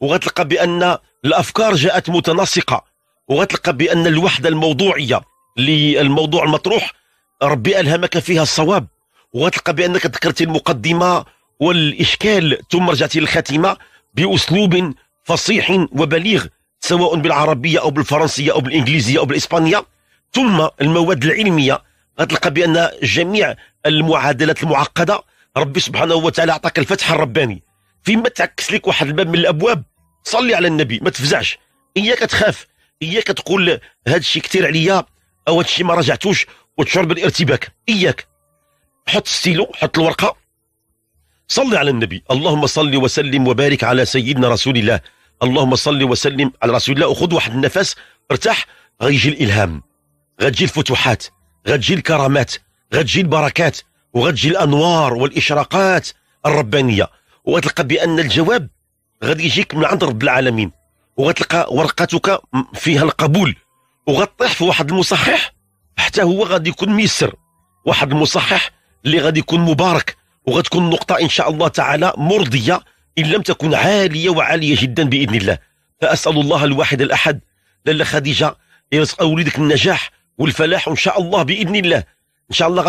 Speaker 2: وغتلقى بان الافكار جاءت متناسقه وغتلقى بان الوحده الموضوعيه للموضوع المطروح ربي الهمك فيها الصواب وغتلقى بانك ذكرت المقدمه والاشكال ثم رجعتي للخاتمه باسلوب فصيح وبليغ سواء بالعربيه او بالفرنسيه او بالانجليزيه او بالاسبانيه ثم المواد العلميه غتلقى بان جميع المعادلات المعقده ربي سبحانه وتعالى عطاك الفتح الرباني فيما تعكس لك واحد الباب من الابواب صلي على النبي ما تفزعش اياك تخاف اياك تقول هذا الشيء كثير عليا او هذا الشيء ما رجعتوش وتشعر بالارتباك اياك حط الستيلو حط الورقه صلي على النبي اللهم صل وسلم وبارك على سيدنا رسول الله اللهم صل وسلم على رسول الله وخذ واحد النفس ارتاح غيجي الالهام غتجي الفتوحات غتجي الكرامات غتجي البركات وغتجي الانوار والاشراقات الربانيه وغتلقى بان الجواب غادي يجيك من عند رب العالمين وغتلقى ورقتك فيها القبول وغطيح في واحد المصحح حتى هو غادي يكون ميسر واحد المصحح اللي غادي يكون مبارك وغتكون نقطة إن شاء الله تعالى مرضية إن لم تكن عالية وعالية جدا بإذن الله فأسأل الله الواحد الأحد لاله خديجة يرزق أولادك النجاح والفلاح وان شاء الله باذن الله ان شاء الله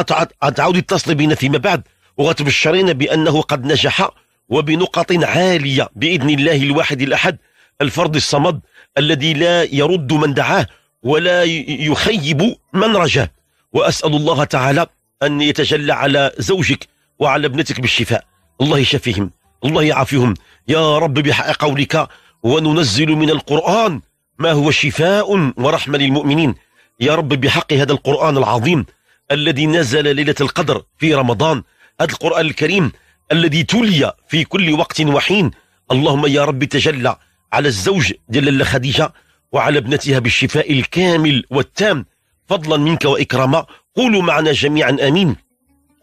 Speaker 2: غتعاودي تتصلي بنا فيما بعد وغتبشرينا بانه قد نجح وبنقط عاليه باذن الله الواحد الاحد الفرد الصمد الذي لا يرد من دعاه ولا يخيب من رجاه واسال الله تعالى ان يتجلى على زوجك وعلى ابنتك بالشفاء الله يشفيهم الله يعافيهم يا رب بحق قولك وننزل من القران ما هو شفاء ورحمه للمؤمنين يا رب بحق هذا القرآن العظيم الذي نزل ليلة القدر في رمضان هذا القرآن الكريم الذي تلي في كل وقت وحين اللهم يا رب تجلى على الزوج ديال خديجة وعلى ابنتها بالشفاء الكامل والتام فضلا منك وإكراما قولوا معنا جميعا آمين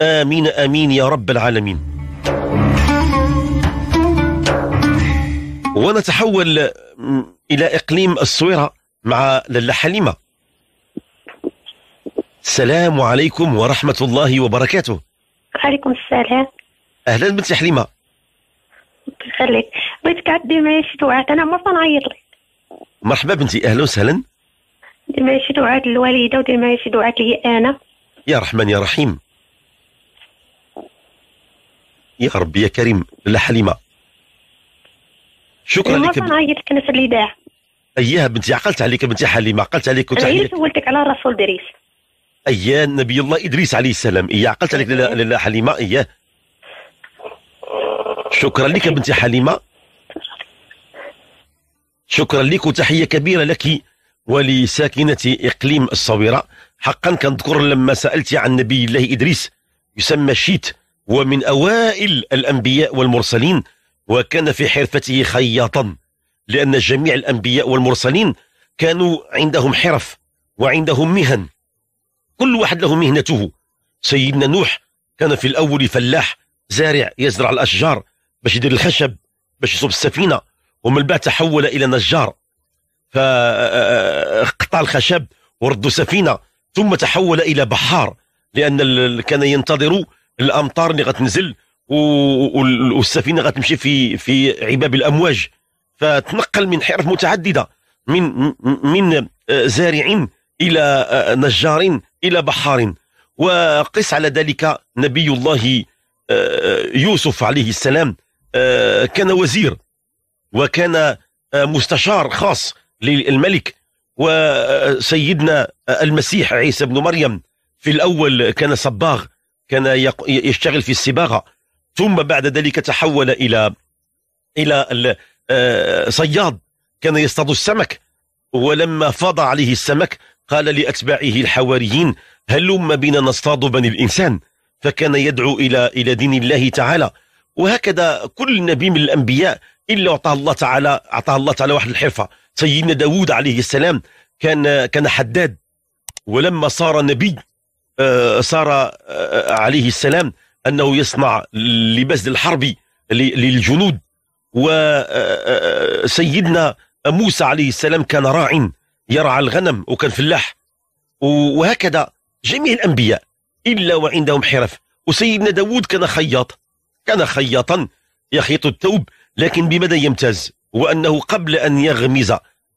Speaker 2: آمين آمين يا رب العالمين ونتحول إلى إقليم الصويرة مع للا حليمة السلام عليكم ورحمة الله وبركاته
Speaker 1: وعليكم السلام
Speaker 2: أهلا بنتي حليمة
Speaker 1: يخليك بغيتك تعدي معايا شي دعاء أنا ما صنعيط لك
Speaker 2: مرحبا بنتي أهلا وسهلا
Speaker 1: دير معايا شي دعاء للوالدة ودير معايا شي دعاء لي أنا
Speaker 2: يا رحمن يا رحيم يا ربي يا كريم لا حليمه شكرا لك ما نعيط
Speaker 1: لك انا في الاذاعه
Speaker 2: أيها بنتي عقلت عليك بنتي حليمه عقلت عليك وتحيه عيطت
Speaker 1: سولتك على الرسول دريس
Speaker 2: ايا نبي الله ادريس عليه السلام إيه عقلت عليك لاله حليمه إيه شكرا لك بنتي حليمه شكرا لك وتحيه كبيره لك ولساكنه اقليم الصويره حقا كنذكر لما سالت عن نبي الله ادريس يسمى شيت ومن اوائل الانبياء والمرسلين وكان في حرفته خياطا لان جميع الانبياء والمرسلين كانوا عندهم حرف وعندهم مهن كل واحد له مهنته سيدنا نوح كان في الأول فلاح زارع يزرع الأشجار باش يدير الخشب باش يصب السفينة ومن بعد تحول إلى نجار فقطع الخشب ورد سفينة ثم تحول إلى بحار لأن كان ينتظر الأمطار اللي غتنزل والسفينة غتمشي في في عباب الأمواج فتنقل من حرف متعددة من من زارع إلى نجار إلى بحار وقس على ذلك نبي الله آه، يوسف عليه السلام آه، كان وزير وكان آه، مستشار خاص للملك وسيدنا المسيح عيسى بن مريم في الأول كان صباغ كان يشتغل في الصباغة ثم بعد ذلك تحول إلى إلى صياد كان يصطاد السمك ولما فاض عليه السمك قال لأتباعه الحواريين هلم بنا نصطاد بني الإنسان فكان يدعو إلى إلى دين الله تعالى وهكذا كل نبي من الأنبياء إلا أعطاه الله تعالى أعطاه الله تعالى واحد الحرفة سيدنا داود عليه السلام كان كان حداد ولما صار نبي آه، صار آه، عليه السلام أنه يصنع لباس الحرب للجنود وسيدنا آه، موسى عليه السلام كان راع يرعى الغنم وكان فلاح وهكذا جميع الأنبياء إلا وعندهم حرف وسيدنا داود كان خياط كان خياطا يخيط الثوب لكن بماذا يمتاز وأنه قبل أن يغمز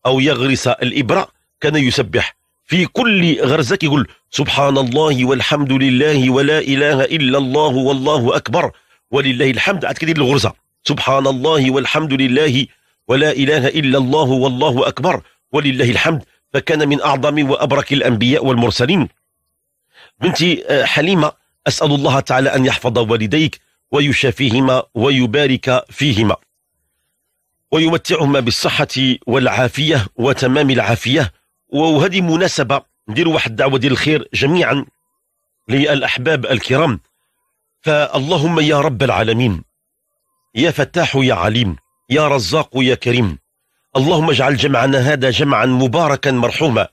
Speaker 2: أو يغرس الإبرة كان يسبح في كل غرزة يقول سبحان الله والحمد لله ولا إله إلا الله والله أكبر ولله الحمد عاد كدير الغرزة سبحان الله والحمد لله ولا إله إلا الله والله أكبر ولله الحمد فكان من أعظم وأبرك الأنبياء والمرسلين بنتي آه، حليمة أسأل الله تعالى أن يحفظ والديك ويشافيهما ويبارك فيهما ويمتعهما بالصحة والعافية وتمام العافية وهذه مناسبة ندير واحد الدعوة ديال الخير جميعا للأحباب الكرام فاللهم يا رب العالمين يا فتاح يا عليم يا رزاق يا كريم اللهم اجعل جمعنا هذا جمعا مباركا مرحوما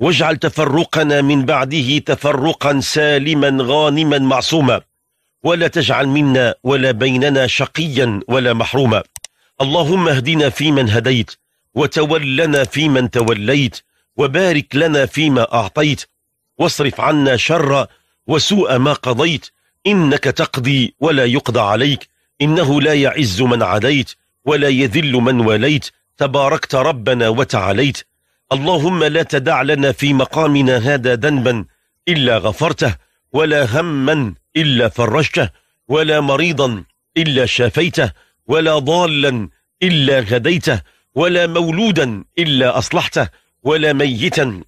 Speaker 2: واجعل تفرقنا من بعده تفرقا سالما غانما معصوما ولا تجعل منا ولا بيننا شقيا ولا محروما اللهم اهدنا فيمن هديت وتولنا فيمن توليت وبارك لنا فيما أعطيت واصرف عنا شر وسوء ما قضيت إنك تقضي ولا يقضى عليك إنه لا يعز من عديت ولا يذل من وليت تباركت ربنا وتعاليت اللهم لا تدع لنا في مقامنا هذا ذنبا إلا غفرته ولا هما إلا فرجته ولا مريضا إلا شافيته ولا ضالا إلا غديته ولا مولودا إلا أصلحته ولا ميتا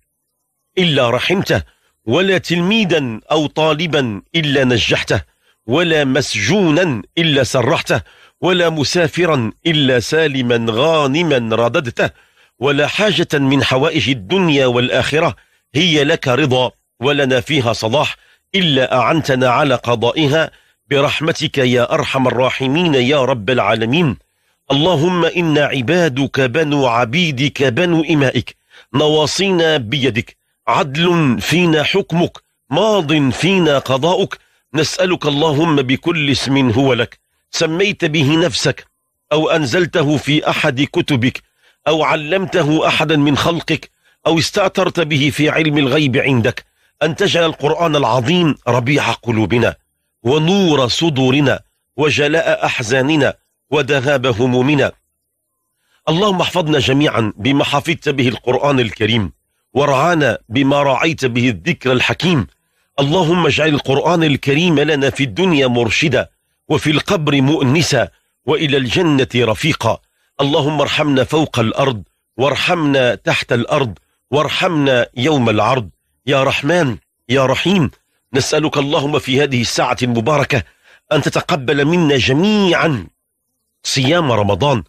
Speaker 2: إلا رحمته ولا تلميذا أو طالبا إلا نجحته ولا مسجونا إلا سرحته ولا مسافرا إلا سالما غانما رددته ولا حاجة من حوائج الدنيا والآخرة هي لك رضا ولنا فيها صلاح إلا أعنتنا على قضائها برحمتك يا أرحم الراحمين يا رب العالمين اللهم إنا عبادك بنو عبيدك بنو إمائك نواصينا بيدك عدل فينا حكمك ماض فينا قضاؤك نسألك اللهم بكل اسم هو لك سميت به نفسك أو أنزلته في أحد كتبك أو علمته أحدا من خلقك أو استأثرت به في علم الغيب عندك أن تجعل القرآن العظيم ربيع قلوبنا ونور صدورنا وجلاء أحزاننا وذهاب همومنا اللهم احفظنا جميعا بما حفظت به القرآن الكريم ورعانا بما رعيت به الذكر الحكيم اللهم اجعل القرآن الكريم لنا في الدنيا مرشدا وفي القبر مؤنسا وإلى الجنة رفيقا اللهم ارحمنا فوق الأرض وارحمنا تحت الأرض وارحمنا يوم العرض يا رحمن يا رحيم نسألك اللهم في هذه الساعة المباركة أن تتقبل منا جميعا صيام رمضان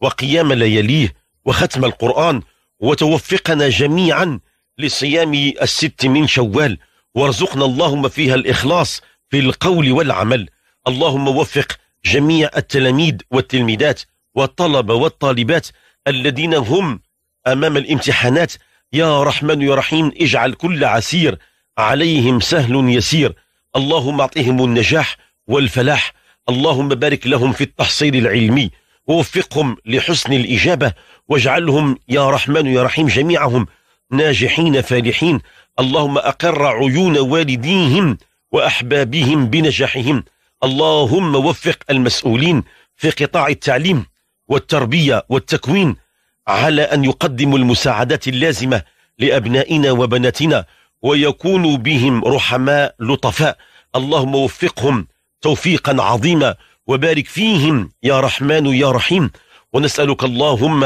Speaker 2: وقيام لياليه وختم القرآن وتوفقنا جميعا لصيام الست من شوال وارزقنا اللهم فيها الإخلاص في القول والعمل اللهم وفق جميع التلاميذ والتلميذات والطلبة والطالبات الذين هم أمام الامتحانات يا رحمن يا رحيم اجعل كل عسير عليهم سهل يسير اللهم اعطهم النجاح والفلاح اللهم بارك لهم في التحصيل العلمي ووفقهم لحسن الإجابة واجعلهم يا رحمن يا رحيم جميعهم ناجحين فالحين اللهم أقر عيون والديهم وأحبابهم بنجاحهم اللهم وفق المسؤولين في قطاع التعليم والتربية والتكوين على أن يقدموا المساعدات اللازمة لأبنائنا وبناتنا ويكونوا بهم رحماء لطفاء اللهم وفقهم توفيقا عظيما وبارك فيهم يا رحمن يا رحيم ونسألك اللهم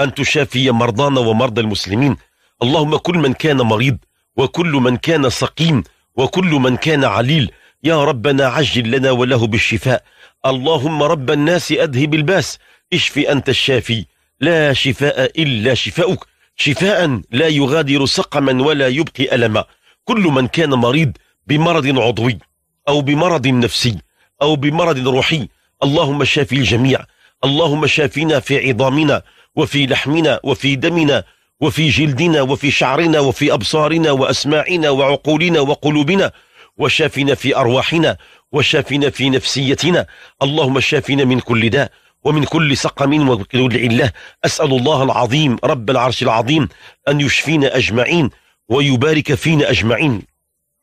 Speaker 2: أن تشافي مرضانا ومرضى المسلمين اللهم كل من كان مريض وكل من كان سقيم وكل من كان عليل يا ربنا عجل لنا وله بالشفاء اللهم رب الناس أذهب الباس اشف أنت الشافي لا شفاء إلا شفاؤك شفاء لا يغادر سقما ولا يبقي ألما كل من كان مريض بمرض عضوي أو بمرض نفسي أو بمرض روحي اللهم شافي الجميع اللهم شافينا في عظامنا وفي لحمنا وفي دمنا وفي جلدنا وفي شعرنا وفي أبصارنا وأسماعنا وعقولنا وقلوبنا وشافنا في أرواحنا وشافنا في نفسيتنا اللهم شافنا من كل داء ومن كل سقم وكل الله أسأل الله العظيم رب العرش العظيم أن يشفينا أجمعين ويبارك فينا أجمعين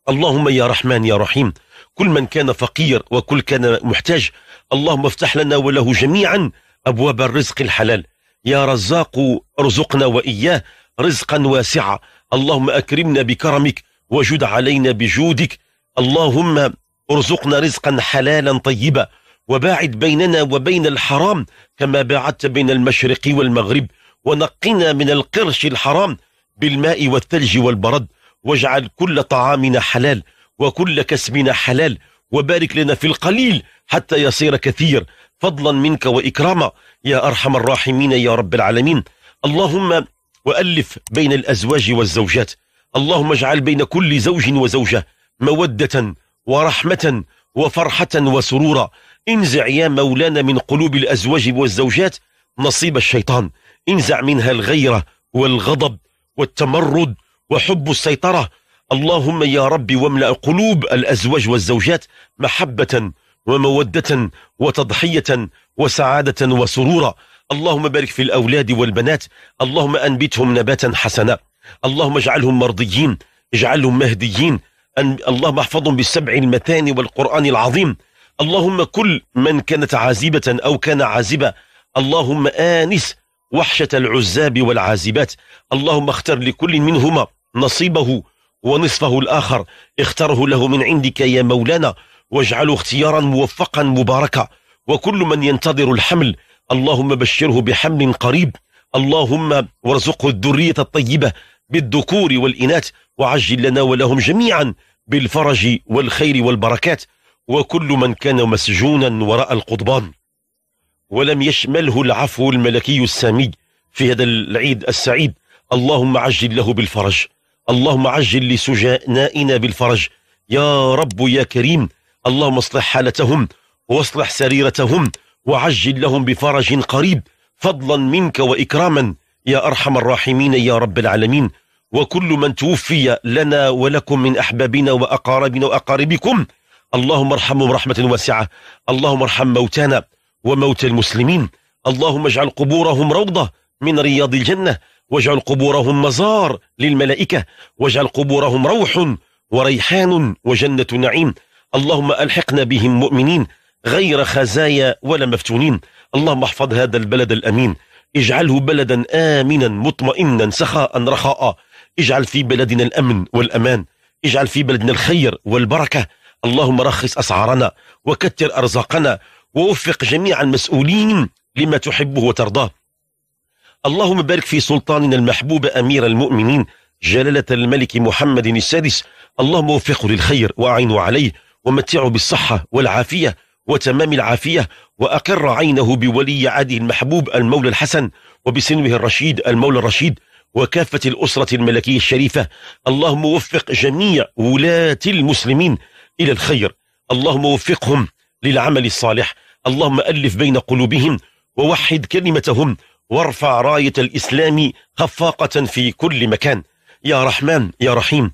Speaker 2: اللهم يا رحمن يا رحيم كل من كان فقير وكل كان محتاج اللهم افتح لنا وله جميعا أبواب الرزق الحلال يا رزاق ارزقنا وإياه رزقا واسعا اللهم أكرمنا بكرمك وجد علينا بجودك اللهم ارزقنا رزقا حلالا طيبا وباعد بيننا وبين الحرام كما باعدت بين المشرق والمغرب ونقنا من القرش الحرام بالماء والثلج والبرد واجعل كل طعامنا حلال وكل كسبنا حلال وبارك لنا في القليل حتى يصير كثير فضلا منك وإكراما يا أرحم الراحمين يا رب العالمين اللهم وألف بين الأزواج والزوجات اللهم اجعل بين كل زوج وزوجة مودة ورحمة وفرحة وسرورا انزع يا مولانا من قلوب الأزواج والزوجات نصيب الشيطان انزع منها الغيرة والغضب والتمرد وحب السيطرة اللهم يا رب واملأ قلوب الأزواج والزوجات محبة ومودة وتضحية وسعادة وسرورا اللهم بارك في الأولاد والبنات اللهم أنبتهم نباتا حسنا اللهم اجعلهم مرضيين اجعلهم مهديين أن اللهم احفظهم بالسبع المتان والقرآن العظيم اللهم كل من كانت عازبة أو كان عازبة اللهم آنس وحشة العزاب والعازبات اللهم اختر لكل منهما نصيبه ونصفه الآخر اختره له من عندك يا مولانا واجعله اختيارا موفقا مباركا وكل من ينتظر الحمل اللهم بشره بحمل قريب اللهم وارزقه الذرية الطيبة بالذكور والإناث وعجل لنا ولهم جميعا بالفرج والخير والبركات وكل من كان مسجونا وراء القضبان ولم يشمله العفو الملكي السامي في هذا العيد السعيد اللهم عجل له بالفرج اللهم عجل لسجنائنا بالفرج يا رب يا كريم اللهم اصلح حالتهم واصلح سريرتهم وعجل لهم بفرج قريب فضلا منك وإكراما يا أرحم الراحمين يا رب العالمين وكل من توفي لنا ولكم من أحبابنا وأقاربنا وأقاربكم اللهم ارحمهم رحمة واسعة اللهم ارحم موتانا وموتى المسلمين اللهم اجعل قبورهم روضة من رياض الجنة واجعل قبورهم مزار للملائكة واجعل قبورهم روح وريحان وجنة نعيم اللهم ألحقنا بهم مؤمنين غير خزايا ولا مفتونين اللهم احفظ هذا البلد الأمين اجعله بلدا آمنا مطمئنا سخاء رخاء اجعل في بلدنا الأمن والأمان اجعل في بلدنا الخير والبركة اللهم رخص أسعارنا وكثر أرزاقنا ووفق جميع المسؤولين لما تحبه وترضاه اللهم بارك في سلطاننا المحبوب أمير المؤمنين جلالة الملك محمد السادس اللهم وفقه للخير وأعينه عليه ومتعه بالصحة والعافية وتمام العافية وأقر عينه بولي عهده المحبوب المولى الحسن وبسنوه الرشيد المولى الرشيد وكافة الأسرة الملكية الشريفة اللهم وفق جميع ولاة المسلمين إلى الخير اللهم وفقهم للعمل الصالح اللهم ألف بين قلوبهم ووحد كلمتهم وارفع راية الإسلام خفاقة في كل مكان يا رحمن يا رحيم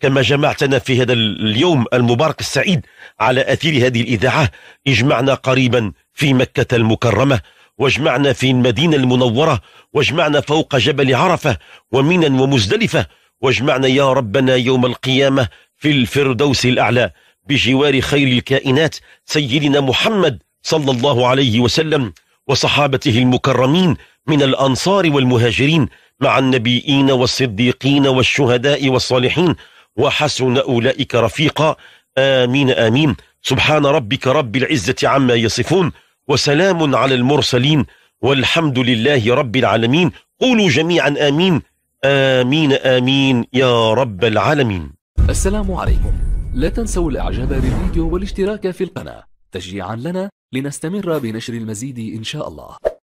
Speaker 2: كما جمعتنا في هذا اليوم المبارك السعيد على أثير هذه الإذاعة اجمعنا قريبا في مكة المكرمة واجمعنا في المدينة المنورة واجمعنا فوق جبل عرفة ومينا ومزدلفة واجمعنا يا ربنا يوم القيامة في الفردوس الأعلى بجوار خير الكائنات سيدنا محمد صلى الله عليه وسلم وصحابته المكرمين من الأنصار والمهاجرين مع النبيين والصديقين والشهداء والصالحين وحسن أولئك رفيقا آمين آمين سبحان ربك رب العزة عما يصفون وسلام على المرسلين والحمد لله رب العالمين قولوا جميعا آمين آمين آمين يا رب العالمين
Speaker 1: السلام عليكم لا تنسوا الاعجاب بالفيديو والاشتراك في القناة
Speaker 4: تشجيعا لنا لنستمر بنشر المزيد إن شاء الله